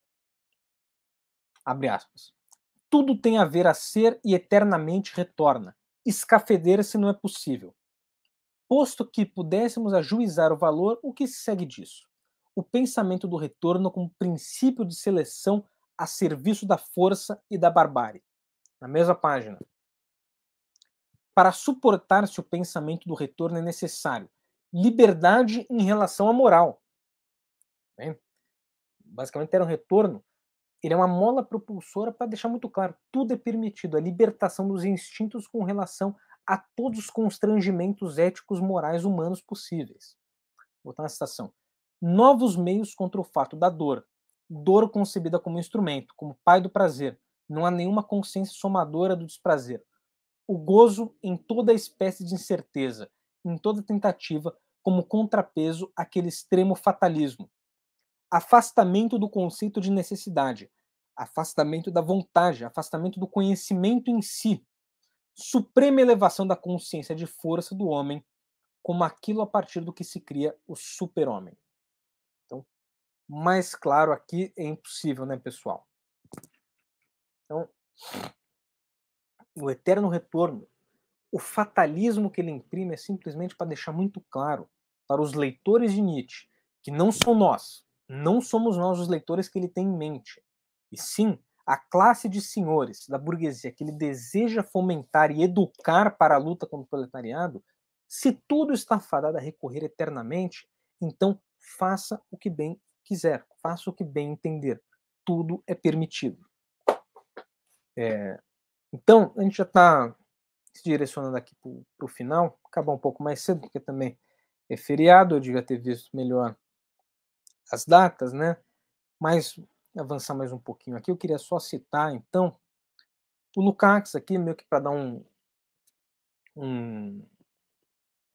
Speaker 1: Abre aspas. Tudo tem a ver a ser e eternamente retorna escafeder se não é possível. Posto que pudéssemos ajuizar o valor, o que se segue disso? O pensamento do retorno como princípio de seleção a serviço da força e da barbárie. Na mesma página. Para suportar-se o pensamento do retorno é necessário liberdade em relação à moral. Basicamente era um retorno ele é uma mola propulsora para deixar muito claro, tudo é permitido, a libertação dos instintos com relação a todos os constrangimentos éticos, morais, humanos possíveis. Vou botar na citação. Novos meios contra o fato da dor. Dor concebida como instrumento, como pai do prazer. Não há nenhuma consciência somadora do desprazer. O gozo em toda espécie de incerteza, em toda tentativa, como contrapeso àquele extremo fatalismo, afastamento do conceito de necessidade, afastamento da vontade, afastamento do conhecimento em si, suprema elevação da consciência de força do homem como aquilo a partir do que se cria o super-homem. Então, mais claro aqui é impossível, né, pessoal? Então, o eterno retorno, o fatalismo que ele imprime é simplesmente para deixar muito claro para os leitores de Nietzsche, que não são nós, não somos nós os leitores que ele tem em mente, e sim a classe de senhores da burguesia que ele deseja fomentar e educar para a luta contra o proletariado, se tudo está fadado a recorrer eternamente, então faça o que bem quiser, faça o que bem entender. Tudo é permitido. É, então, a gente já está se direcionando aqui para o final, acabar um pouco mais cedo, porque também é feriado, eu devia ter visto melhor as datas, né? Mas avançar mais um pouquinho aqui, eu queria só citar, então, o Lukács aqui, meio que para dar um, um,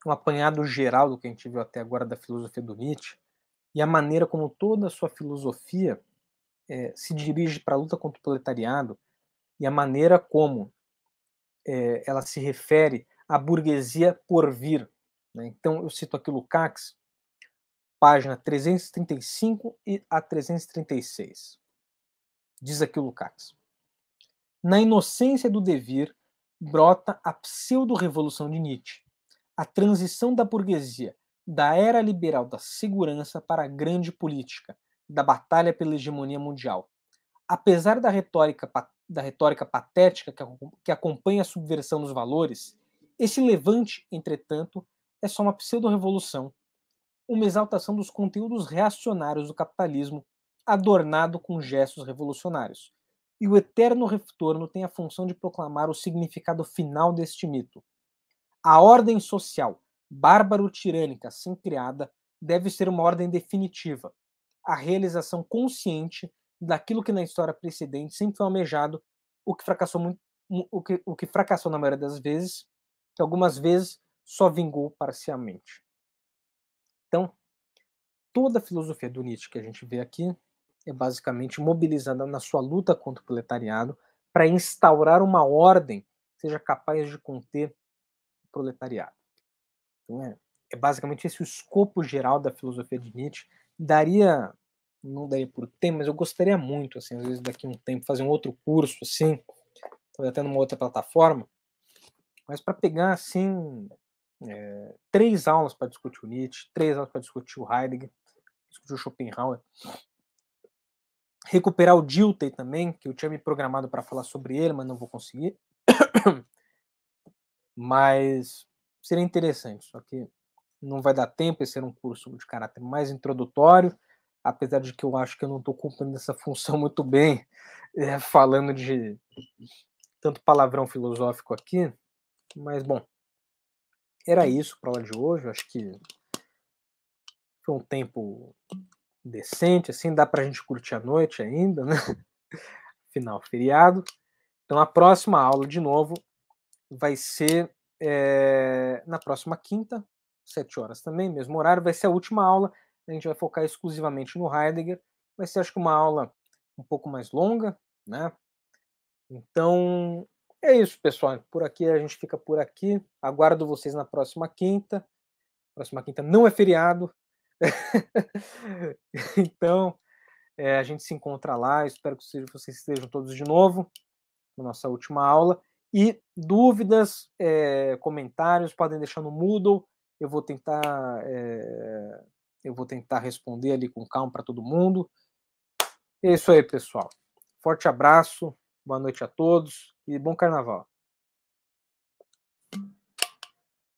Speaker 1: um apanhado geral do que a gente viu até agora da filosofia do Nietzsche e a maneira como toda a sua filosofia é, se dirige para a luta contra o proletariado e a maneira como é, ela se refere à burguesia por vir. Né? Então, eu cito aqui o Lukács, página 335 e a 336. Diz aqui o Lukács. Na inocência do devir brota a pseudo-revolução de Nietzsche, a transição da burguesia da era liberal da segurança para a grande política, da batalha pela hegemonia mundial. Apesar da retórica, da retórica patética que, que acompanha a subversão dos valores, esse levante, entretanto, é só uma pseudo-revolução uma exaltação dos conteúdos reacionários do capitalismo, adornado com gestos revolucionários. E o eterno retorno tem a função de proclamar o significado final deste mito. A ordem social, bárbaro-tirânica, assim criada, deve ser uma ordem definitiva, a realização consciente daquilo que na história precedente sempre foi almejado, o que fracassou muito, o que, o que fracassou na maioria das vezes, que algumas vezes só vingou parcialmente. Então, toda a filosofia do Nietzsche que a gente vê aqui é basicamente mobilizada na sua luta contra o proletariado para instaurar uma ordem que seja capaz de conter o proletariado. Então, é, é basicamente esse o escopo geral da filosofia de Nietzsche. Daria não daria por tempo, mas eu gostaria muito, assim, às vezes daqui a um tempo, fazer um outro curso, assim, talvez até numa outra plataforma, mas para pegar, assim, é, três aulas para discutir o Nietzsche, três aulas para discutir o Heidegger, discutir o Schopenhauer. Recuperar o Dilthey também, que eu tinha me programado para falar sobre ele, mas não vou conseguir. mas seria interessante, só que não vai dar tempo, esse era um curso de caráter mais introdutório, apesar de que eu acho que eu não estou cumprindo essa função muito bem, é, falando de tanto palavrão filosófico aqui, mas bom, era isso para aula de hoje. Eu acho que foi um tempo decente, assim, dá para a gente curtir a noite ainda, né? Final feriado. Então a próxima aula, de novo, vai ser é, na próxima quinta, sete horas também, mesmo horário. Vai ser a última aula. A gente vai focar exclusivamente no Heidegger. Vai ser, acho que, uma aula um pouco mais longa, né? Então, é isso, pessoal. Por aqui a gente fica por aqui. Aguardo vocês na próxima quinta. Próxima quinta não é feriado. então, é, a gente se encontra lá. Espero que vocês estejam todos de novo na nossa última aula. E dúvidas, é, comentários, podem deixar no Moodle. Eu vou tentar, é, eu vou tentar responder ali com calma para todo mundo. É isso aí, pessoal. Forte abraço, boa noite a todos e bom carnaval.